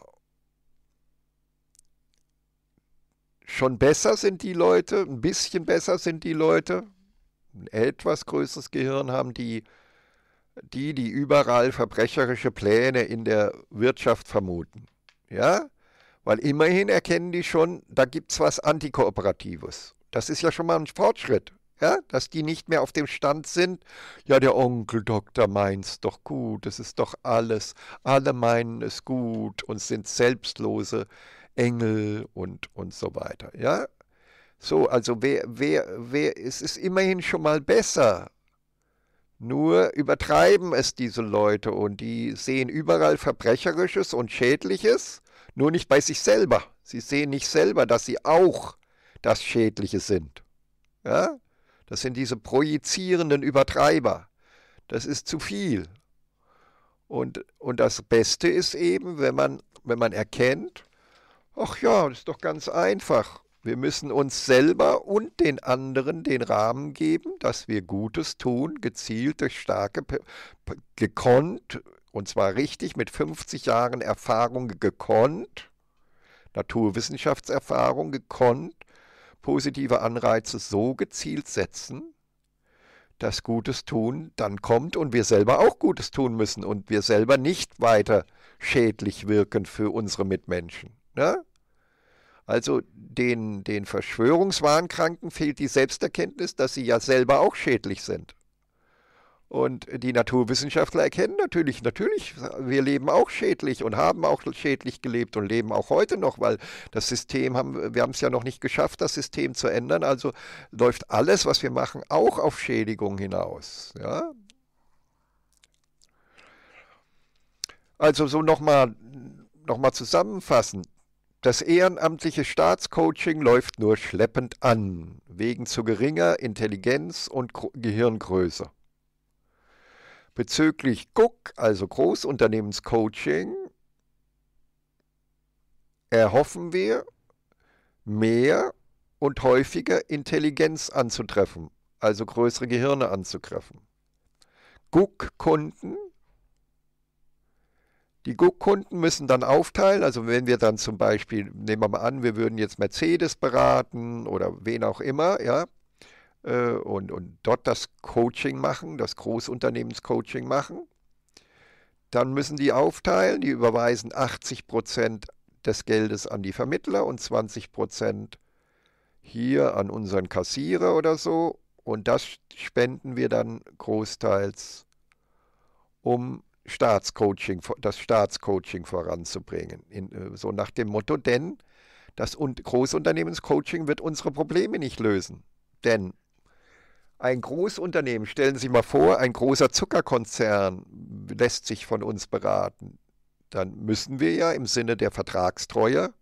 S1: schon besser sind die Leute, ein bisschen besser sind die Leute, ein etwas größeres Gehirn haben die, die, die überall verbrecherische Pläne in der Wirtschaft vermuten. Ja? Weil immerhin erkennen die schon, da gibt es was Antikooperatives. Das ist ja schon mal ein Fortschritt ja, dass die nicht mehr auf dem Stand sind. Ja, der Onkel Doktor meint's doch gut, es ist doch alles, alle meinen es gut und sind selbstlose Engel und, und so weiter. Ja, so, also wer, wer, wer, es ist immerhin schon mal besser. Nur übertreiben es diese Leute und die sehen überall Verbrecherisches und Schädliches, nur nicht bei sich selber. Sie sehen nicht selber, dass sie auch das Schädliche sind. Ja? Das sind diese projizierenden Übertreiber. Das ist zu viel. Und, und das Beste ist eben, wenn man, wenn man erkennt, ach ja, das ist doch ganz einfach. Wir müssen uns selber und den anderen den Rahmen geben, dass wir Gutes tun, gezielt durch starke, gekonnt, und zwar richtig mit 50 Jahren Erfahrung gekonnt, Naturwissenschaftserfahrung gekonnt, positive Anreize so gezielt setzen, dass Gutes tun dann kommt und wir selber auch Gutes tun müssen und wir selber nicht weiter schädlich wirken für unsere Mitmenschen. Ne? Also den, den Verschwörungswahnkranken fehlt die Selbsterkenntnis, dass sie ja selber auch schädlich sind. Und die Naturwissenschaftler erkennen natürlich, natürlich, wir leben auch schädlich und haben auch schädlich gelebt und leben auch heute noch, weil das System haben, wir haben es ja noch nicht geschafft, das System zu ändern. Also läuft alles, was wir machen, auch auf Schädigung hinaus. Ja? Also so nochmal noch mal zusammenfassen. Das ehrenamtliche Staatscoaching läuft nur schleppend an, wegen zu geringer Intelligenz und Gehirngröße. Bezüglich GUC, also Großunternehmenscoaching, erhoffen wir, mehr und häufiger Intelligenz anzutreffen, also größere Gehirne anzutreffen. GUC-Kunden die GUC-Kunden müssen dann aufteilen, also wenn wir dann zum Beispiel, nehmen wir mal an, wir würden jetzt Mercedes beraten oder wen auch immer, ja, äh, und, und dort das Coaching machen, das Großunternehmenscoaching machen. Dann müssen die aufteilen, die überweisen 80 Prozent des Geldes an die Vermittler und 20 Prozent hier an unseren Kassierer oder so. Und das spenden wir dann großteils, um Staatscoaching, das Staatscoaching voranzubringen. In, äh, so nach dem Motto, denn das Großunternehmenscoaching wird unsere Probleme nicht lösen. Denn ein Großunternehmen, stellen Sie sich mal vor, ein großer Zuckerkonzern lässt sich von uns beraten. Dann müssen wir ja im Sinne der Vertragstreue,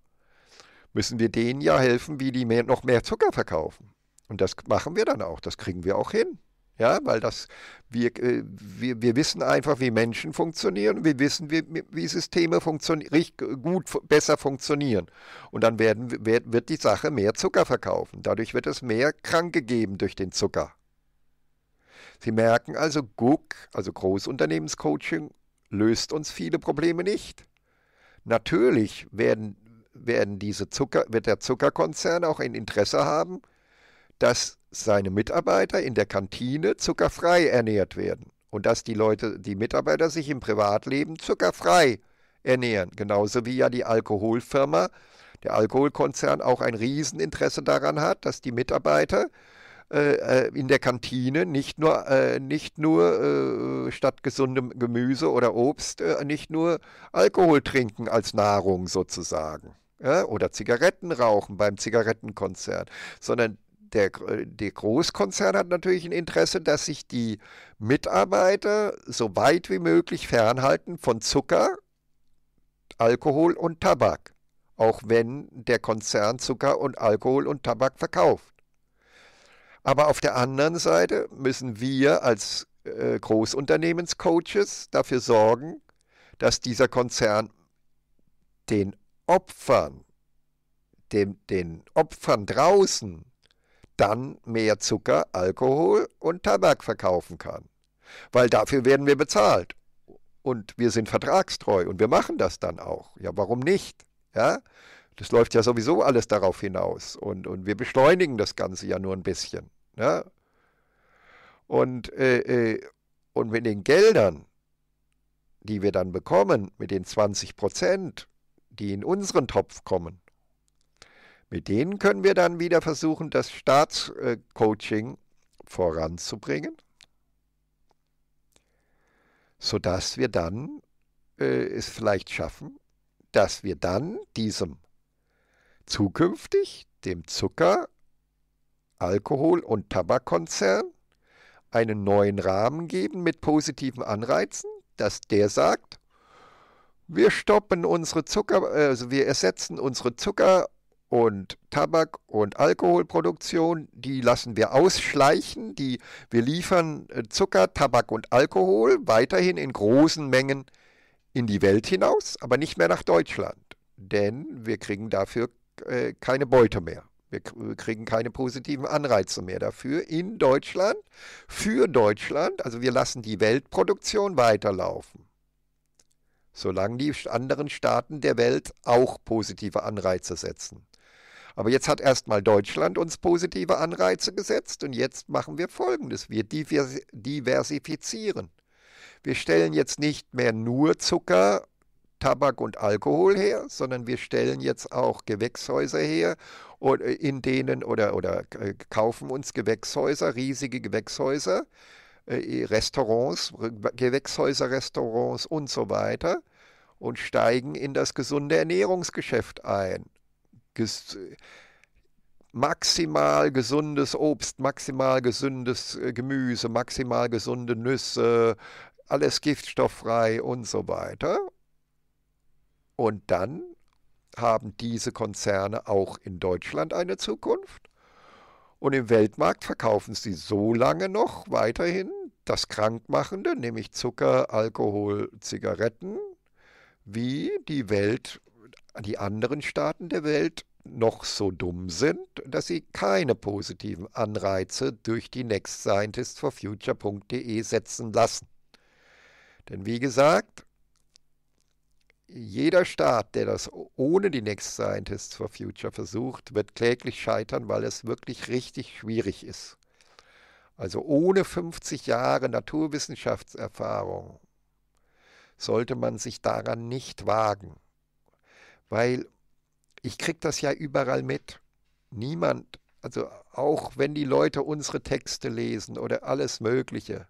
S1: müssen wir denen ja helfen, wie die mehr, noch mehr Zucker verkaufen. Und das machen wir dann auch, das kriegen wir auch hin. Ja, weil das, wir, äh, wir, wir wissen einfach, wie Menschen funktionieren, wir wissen, wie, wie Systeme richtig gut, besser funktionieren. Und dann werden, wird die Sache mehr Zucker verkaufen. Dadurch wird es mehr Kranke geben durch den Zucker. Sie merken also, GUC, also Großunternehmenscoaching, löst uns viele Probleme nicht. Natürlich werden, werden diese Zucker, wird der Zuckerkonzern auch ein Interesse haben, dass seine Mitarbeiter in der Kantine zuckerfrei ernährt werden und dass die Leute, die Mitarbeiter sich im Privatleben zuckerfrei ernähren. Genauso wie ja die Alkoholfirma, der Alkoholkonzern auch ein Rieseninteresse daran hat, dass die Mitarbeiter äh, äh, in der Kantine nicht nur, äh, nicht nur äh, statt gesundem Gemüse oder Obst, äh, nicht nur Alkohol trinken als Nahrung sozusagen. Ja? Oder Zigaretten rauchen beim Zigarettenkonzert, sondern der, der, Großkonzern hat natürlich ein Interesse, dass sich die Mitarbeiter so weit wie möglich fernhalten von Zucker, Alkohol und Tabak, auch wenn der Konzern Zucker und Alkohol und Tabak verkauft. Aber auf der anderen Seite müssen wir als äh, Großunternehmenscoaches dafür sorgen, dass dieser Konzern den Opfern, dem, den Opfern draußen dann mehr Zucker, Alkohol und Tabak verkaufen kann. Weil dafür werden wir bezahlt. Und wir sind vertragstreu und wir machen das dann auch. Ja, warum nicht? Ja, das läuft ja sowieso alles darauf hinaus. Und, und wir beschleunigen das Ganze ja nur ein bisschen. Ne? Und, äh, äh, und mit den Geldern, die wir dann bekommen, mit den 20 Prozent, die in unseren Topf kommen, mit denen können wir dann wieder versuchen, das Staatscoaching voranzubringen, sodass wir dann äh, es vielleicht schaffen, dass wir dann diesem zukünftig, dem Zucker, Alkohol- und Tabakkonzern einen neuen Rahmen geben mit positiven Anreizen, dass der sagt, wir stoppen unsere Zucker, also wir ersetzen unsere Zucker- und Tabak- und Alkoholproduktion, die lassen wir ausschleichen, die, wir liefern äh, Zucker, Tabak und Alkohol weiterhin in großen Mengen in die Welt hinaus, aber nicht mehr nach Deutschland, denn wir kriegen dafür äh, keine Beute mehr. Wir kriegen keine positiven Anreize mehr dafür in Deutschland, für Deutschland. Also wir lassen die Weltproduktion weiterlaufen, solange die anderen Staaten der Welt auch positive Anreize setzen. Aber jetzt hat erstmal Deutschland uns positive Anreize gesetzt und jetzt machen wir Folgendes. Wir diversifizieren. Wir stellen jetzt nicht mehr nur Zucker Tabak und Alkohol her, sondern wir stellen jetzt auch Gewächshäuser her, äh, in denen oder, oder äh, kaufen uns Gewächshäuser, riesige Gewächshäuser, äh, Restaurants, Gewächshäuser, Restaurants und so weiter und steigen in das gesunde Ernährungsgeschäft ein. Ges maximal gesundes Obst, maximal gesundes Gemüse, maximal gesunde Nüsse, alles giftstofffrei und so weiter. Und dann haben diese Konzerne auch in Deutschland eine Zukunft. Und im Weltmarkt verkaufen sie so lange noch weiterhin das Krankmachende, nämlich Zucker, Alkohol, Zigaretten, wie die Welt, die anderen Staaten der Welt noch so dumm sind, dass sie keine positiven Anreize durch die Next Scientist for nextscientistforfuture.de setzen lassen. Denn wie gesagt, jeder Staat, der das ohne die Next Scientists for Future versucht, wird kläglich scheitern, weil es wirklich richtig schwierig ist. Also ohne 50 Jahre Naturwissenschaftserfahrung sollte man sich daran nicht wagen, weil ich kriege das ja überall mit. Niemand, also auch wenn die Leute unsere Texte lesen oder alles Mögliche,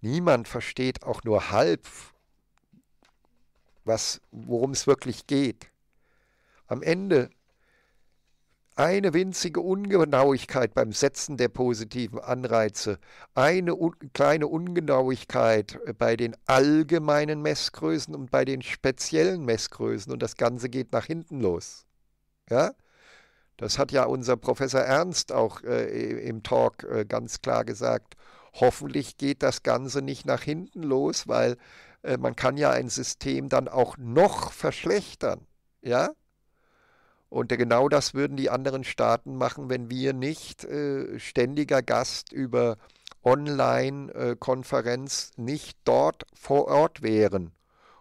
S1: niemand versteht auch nur halb was, worum es wirklich geht. Am Ende eine winzige Ungenauigkeit beim Setzen der positiven Anreize, eine un kleine Ungenauigkeit bei den allgemeinen Messgrößen und bei den speziellen Messgrößen und das Ganze geht nach hinten los. Ja? Das hat ja unser Professor Ernst auch äh, im Talk äh, ganz klar gesagt. Hoffentlich geht das Ganze nicht nach hinten los, weil äh, man kann ja ein System dann auch noch verschlechtern, ja. Und genau das würden die anderen Staaten machen, wenn wir nicht äh, ständiger Gast über Online-Konferenz nicht dort vor Ort wären.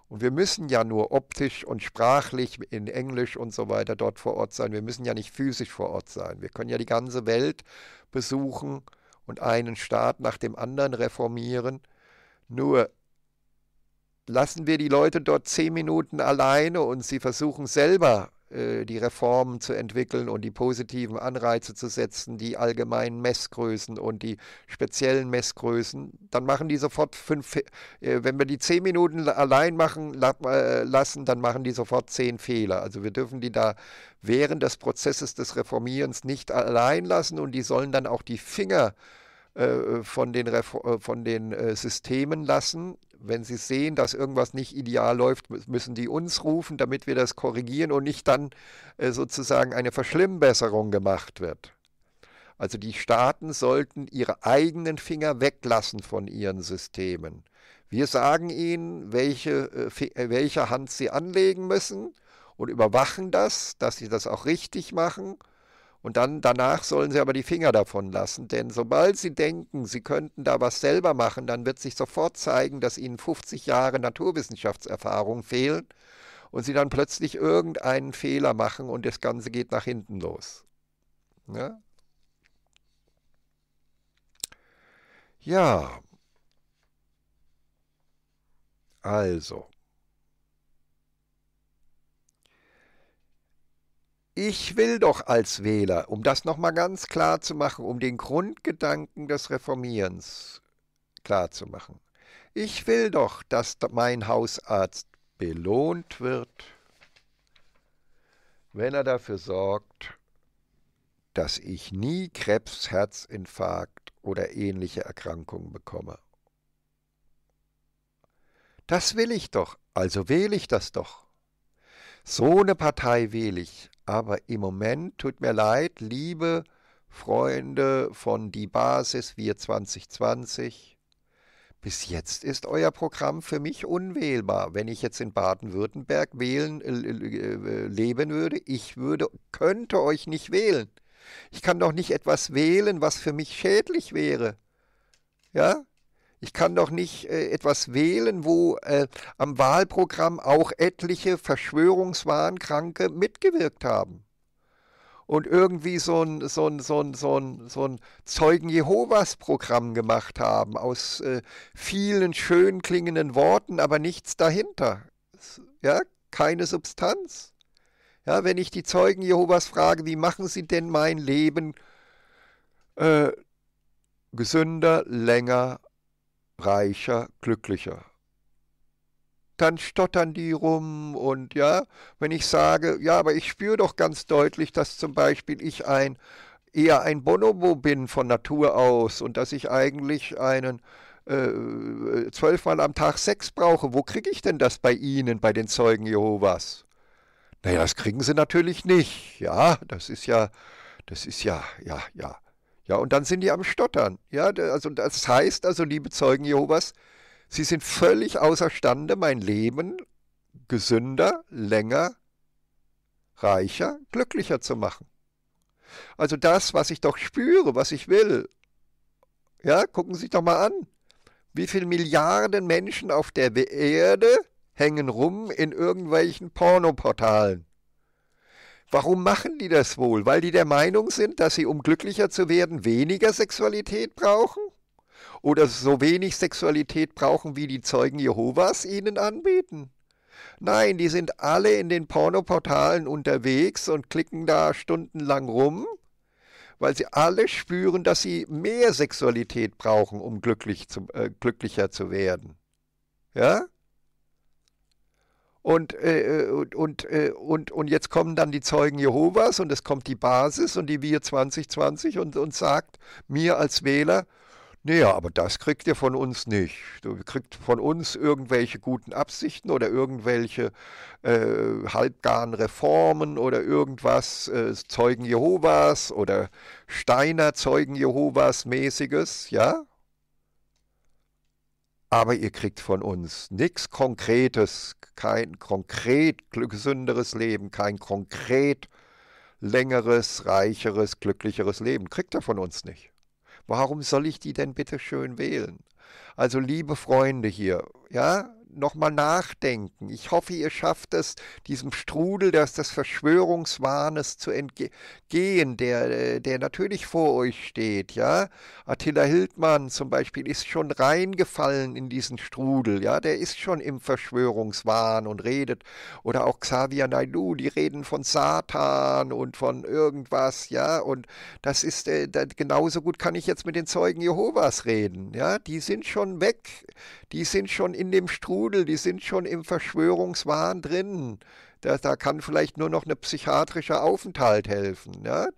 S1: Und wir müssen ja nur optisch und sprachlich in Englisch und so weiter dort vor Ort sein. Wir müssen ja nicht physisch vor Ort sein. Wir können ja die ganze Welt besuchen und einen Staat nach dem anderen reformieren. Nur lassen wir die Leute dort zehn Minuten alleine und sie versuchen selber äh, die Reformen zu entwickeln und die positiven Anreize zu setzen, die allgemeinen Messgrößen und die speziellen Messgrößen, dann machen die sofort fünf, äh, wenn wir die zehn Minuten allein machen äh, lassen, dann machen die sofort zehn Fehler. Also wir dürfen die da während des Prozesses des Reformierens nicht allein lassen und die sollen dann auch die Finger äh, von den, von den Systemen lassen, wenn sie sehen, dass irgendwas nicht ideal läuft, müssen die uns rufen, damit wir das korrigieren und nicht dann äh, sozusagen eine Verschlimmbesserung gemacht wird. Also die Staaten sollten ihre eigenen Finger weglassen von ihren Systemen. Wir sagen ihnen, welche, äh, äh welche Hand sie anlegen müssen und überwachen das, dass sie das auch richtig machen und dann danach sollen sie aber die Finger davon lassen, denn sobald sie denken, sie könnten da was selber machen, dann wird sich sofort zeigen, dass ihnen 50 Jahre Naturwissenschaftserfahrung fehlen und sie dann plötzlich irgendeinen Fehler machen und das Ganze geht nach hinten los. Ja, ne? ja. also. Ich will doch als Wähler, um das nochmal ganz klar zu machen, um den Grundgedanken des Reformierens klar zu machen. Ich will doch, dass mein Hausarzt belohnt wird, wenn er dafür sorgt, dass ich nie Krebs, Herzinfarkt oder ähnliche Erkrankungen bekomme. Das will ich doch, also wähle ich das doch. So eine Partei wähle ich. Aber im Moment tut mir leid, liebe Freunde von Die Basis Wir 2020, bis jetzt ist euer Programm für mich unwählbar. Wenn ich jetzt in Baden-Württemberg wählen äh, äh, leben würde, ich würde könnte euch nicht wählen. Ich kann doch nicht etwas wählen, was für mich schädlich wäre. Ja? Ich kann doch nicht äh, etwas wählen, wo äh, am Wahlprogramm auch etliche Verschwörungswahnkranke mitgewirkt haben. Und irgendwie so ein, so ein, so ein, so ein, so ein Zeugen Jehovas Programm gemacht haben, aus äh, vielen schön klingenden Worten, aber nichts dahinter. Ja, keine Substanz. Ja, wenn ich die Zeugen Jehovas frage, wie machen sie denn mein Leben äh, gesünder, länger, reicher, glücklicher. Dann stottern die rum und ja, wenn ich sage, ja, aber ich spüre doch ganz deutlich, dass zum Beispiel ich ein eher ein Bonobo bin von Natur aus und dass ich eigentlich einen äh, zwölfmal am Tag Sex brauche, wo kriege ich denn das bei Ihnen, bei den Zeugen Jehovas? Naja, das kriegen Sie natürlich nicht. Ja, das ist ja, das ist ja, ja, ja. Ja, und dann sind die am Stottern. Ja, also das heißt also, liebe Zeugen Jehovas, sie sind völlig außerstande, mein Leben gesünder, länger, reicher, glücklicher zu machen. Also das, was ich doch spüre, was ich will. Ja, gucken Sie sich doch mal an. Wie viele Milliarden Menschen auf der Erde hängen rum in irgendwelchen Pornoportalen? Warum machen die das wohl? Weil die der Meinung sind, dass sie, um glücklicher zu werden, weniger Sexualität brauchen? Oder so wenig Sexualität brauchen, wie die Zeugen Jehovas ihnen anbieten? Nein, die sind alle in den Pornoportalen unterwegs und klicken da stundenlang rum, weil sie alle spüren, dass sie mehr Sexualität brauchen, um glücklich zu, äh, glücklicher zu werden. Ja? Und, äh, äh und, äh, und, und jetzt kommen dann die Zeugen Jehovas und es kommt die Basis und die Wir 2020 und, und sagt mir als Wähler, naja, aber das kriegt ihr von uns nicht. Du kriegt von uns irgendwelche guten Absichten oder irgendwelche äh, halbgaren Reformen oder irgendwas, äh, Zeugen Jehovas oder Steiner Zeugen Jehovas mäßiges, ja? Aber ihr kriegt von uns nichts Konkretes, kein konkret gesünderes Leben, kein konkret längeres, reicheres, glücklicheres Leben. Kriegt er von uns nicht. Warum soll ich die denn bitte schön wählen? Also liebe Freunde hier, ja, nochmal nachdenken. Ich hoffe, ihr schafft es, diesem Strudel des, des Verschwörungswahnes zu entgehen, der, äh, der natürlich vor euch steht. Ja? Attila Hildmann zum Beispiel ist schon reingefallen in diesen Strudel. Ja? Der ist schon im Verschwörungswahn und redet. Oder auch Xavier Naidu, die reden von Satan und von irgendwas. Ja? Und das ist äh, das, genauso gut kann ich jetzt mit den Zeugen Jehovas reden. Ja? Die sind schon weg. Die sind schon in dem Strudel Rudel, die sind schon im Verschwörungswahn drin. Da, da kann vielleicht nur noch ein ne psychiatrischer Aufenthalt helfen. Ne?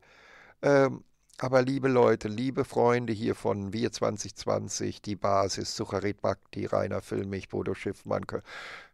S1: Ähm, aber liebe Leute, liebe Freunde hier von Wir 2020, die Basis, Sucharit Bhakti, Rainer Füllmich, Bodo Schiffmann,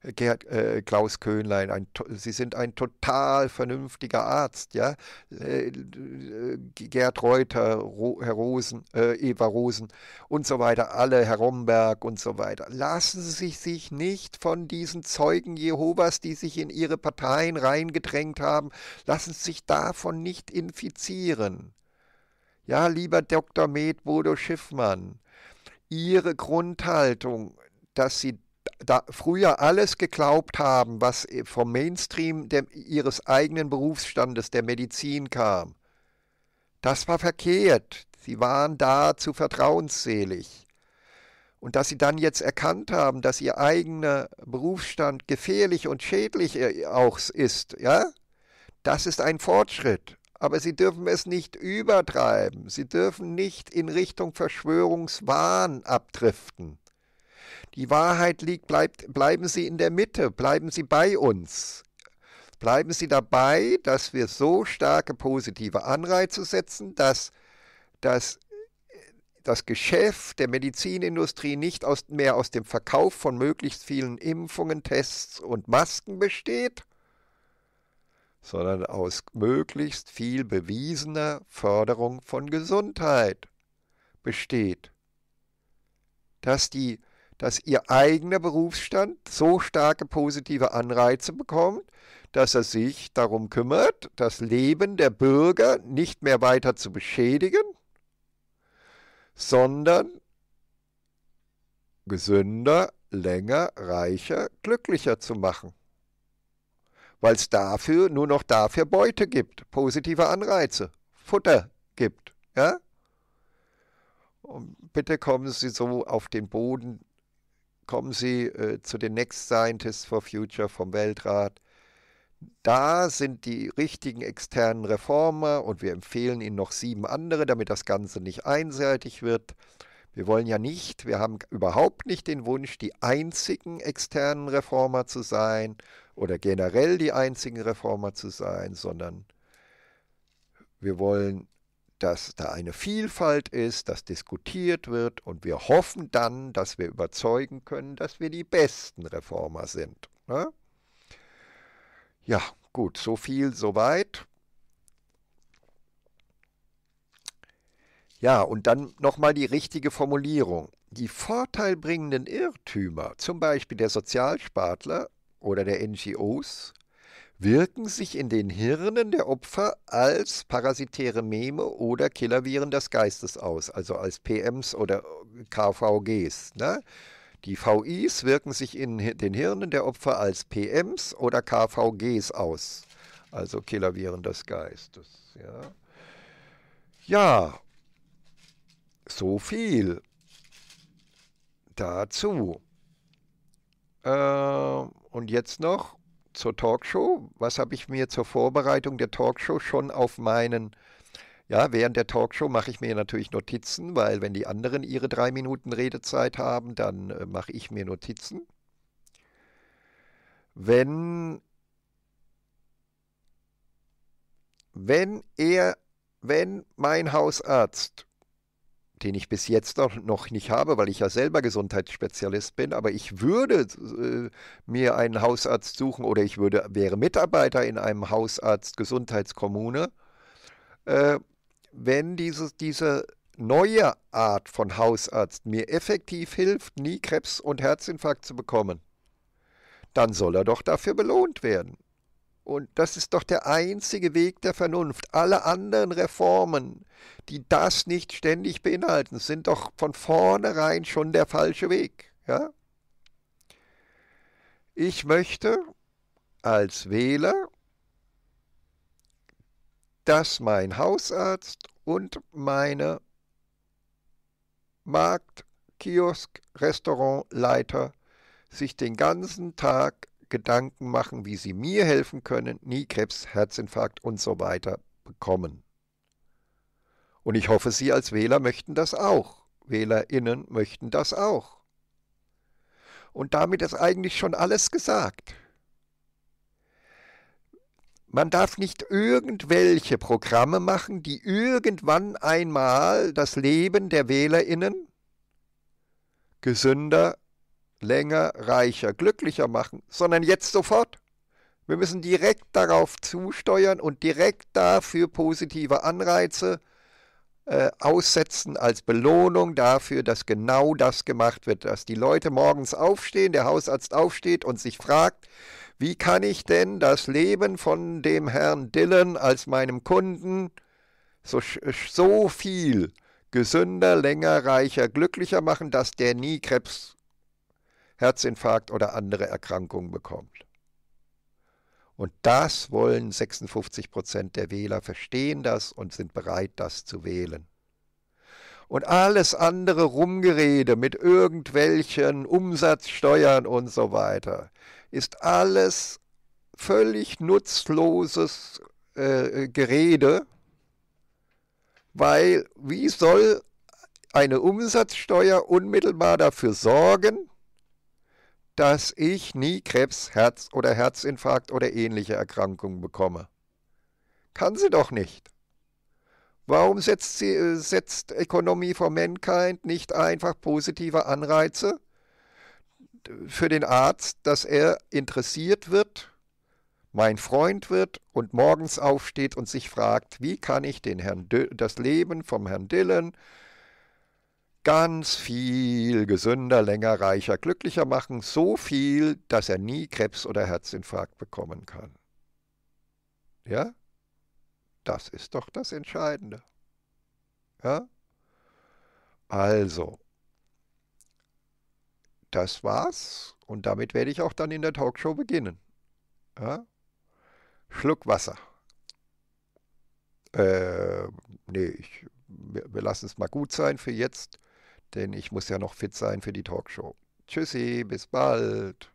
S1: äh, Gerd, äh, Klaus Köhnlein, ein, Sie sind ein total vernünftiger Arzt, ja. Äh, äh Gerd Reuter, Ro, Herr Rosen, äh, Eva Rosen und so weiter, alle, Herr Romberg und so weiter. Lassen Sie sich, sich nicht von diesen Zeugen Jehovas, die sich in ihre Parteien reingedrängt haben, lassen Sie sich davon nicht infizieren. Ja, lieber Dr. Med Bodo Schiffmann, Ihre Grundhaltung, dass Sie da früher alles geglaubt haben, was vom Mainstream der, Ihres eigenen Berufsstandes der Medizin kam, das war verkehrt. Sie waren da zu vertrauensselig. Und dass sie dann jetzt erkannt haben, dass ihr eigener Berufsstand gefährlich und schädlich äh, auch ist, ja, das ist ein Fortschritt. Aber sie dürfen es nicht übertreiben. Sie dürfen nicht in Richtung Verschwörungswahn abdriften. Die Wahrheit liegt, bleibt, bleiben Sie in der Mitte, bleiben Sie bei uns. Bleiben Sie dabei, dass wir so starke positive Anreize setzen, dass, dass das Geschäft der Medizinindustrie nicht aus, mehr aus dem Verkauf von möglichst vielen Impfungen, Tests und Masken besteht, sondern aus möglichst viel bewiesener Förderung von Gesundheit besteht. Dass, die, dass ihr eigener Berufsstand so starke positive Anreize bekommt, dass er sich darum kümmert, das Leben der Bürger nicht mehr weiter zu beschädigen, sondern gesünder, länger, reicher, glücklicher zu machen weil es dafür nur noch dafür Beute gibt, positive Anreize, Futter gibt. Ja? Und bitte kommen Sie so auf den Boden, kommen Sie äh, zu den Next Scientists for Future vom Weltrat. Da sind die richtigen externen Reformer und wir empfehlen Ihnen noch sieben andere, damit das Ganze nicht einseitig wird. Wir wollen ja nicht, wir haben überhaupt nicht den Wunsch, die einzigen externen Reformer zu sein, oder generell die einzigen Reformer zu sein, sondern wir wollen, dass da eine Vielfalt ist, dass diskutiert wird und wir hoffen dann, dass wir überzeugen können, dass wir die besten Reformer sind. Ne? Ja, gut, so viel, soweit. Ja, und dann nochmal die richtige Formulierung. Die vorteilbringenden Irrtümer, zum Beispiel der Sozialspartler, oder der NGOs wirken sich in den Hirnen der Opfer als parasitäre Meme oder Killerviren des Geistes aus, also als PMs oder KVGs. Ne? Die VIs wirken sich in den Hirnen der Opfer als PMs oder KVGs aus, also Killerviren des Geistes. Ja, ja so viel dazu. Äh, und jetzt noch zur Talkshow. Was habe ich mir zur Vorbereitung der Talkshow schon auf meinen ja, während der Talkshow mache ich mir natürlich Notizen, weil wenn die anderen ihre drei Minuten Redezeit haben, dann äh, mache ich mir Notizen. Wenn, wenn er, wenn mein Hausarzt den ich bis jetzt noch nicht habe, weil ich ja selber Gesundheitsspezialist bin, aber ich würde äh, mir einen Hausarzt suchen oder ich würde, wäre Mitarbeiter in einem Hausarzt Gesundheitskommune, äh, wenn dieses, diese neue Art von Hausarzt mir effektiv hilft, nie Krebs und Herzinfarkt zu bekommen, dann soll er doch dafür belohnt werden. Und das ist doch der einzige Weg der Vernunft. Alle anderen Reformen, die das nicht ständig beinhalten, sind doch von vornherein schon der falsche Weg. Ja? Ich möchte als Wähler, dass mein Hausarzt und meine Markt, Kiosk, Restaurantleiter sich den ganzen Tag Gedanken machen, wie sie mir helfen können, nie Krebs, Herzinfarkt und so weiter bekommen. Und ich hoffe, Sie als Wähler möchten das auch. Wählerinnen möchten das auch. Und damit ist eigentlich schon alles gesagt. Man darf nicht irgendwelche Programme machen, die irgendwann einmal das Leben der Wählerinnen gesünder länger, reicher, glücklicher machen, sondern jetzt sofort. Wir müssen direkt darauf zusteuern und direkt dafür positive Anreize äh, aussetzen als Belohnung dafür, dass genau das gemacht wird, dass die Leute morgens aufstehen, der Hausarzt aufsteht und sich fragt, wie kann ich denn das Leben von dem Herrn Dillon als meinem Kunden so, äh, so viel gesünder, länger, reicher, glücklicher machen, dass der nie Krebs Herzinfarkt oder andere Erkrankungen bekommt. Und das wollen 56 Prozent der Wähler, verstehen das und sind bereit, das zu wählen. Und alles andere Rumgerede mit irgendwelchen Umsatzsteuern und so weiter ist alles völlig nutzloses äh, Gerede, weil wie soll eine Umsatzsteuer unmittelbar dafür sorgen, dass ich nie Krebs, Herz oder Herzinfarkt oder ähnliche Erkrankungen bekomme. Kann sie doch nicht. Warum setzt, sie, äh, setzt Economy for Mankind nicht einfach positive Anreize für den Arzt, dass er interessiert wird, mein Freund wird und morgens aufsteht und sich fragt, wie kann ich den Herrn das Leben vom Herrn Dillon ganz viel gesünder, länger, reicher, glücklicher machen, so viel, dass er nie Krebs oder Herzinfarkt bekommen kann. Ja? Das ist doch das Entscheidende. Ja? Also, das war's und damit werde ich auch dann in der Talkshow beginnen. Ja? Schluck Wasser. Äh, nee, ich, wir, wir lassen es mal gut sein für jetzt denn ich muss ja noch fit sein für die Talkshow. Tschüssi, bis bald.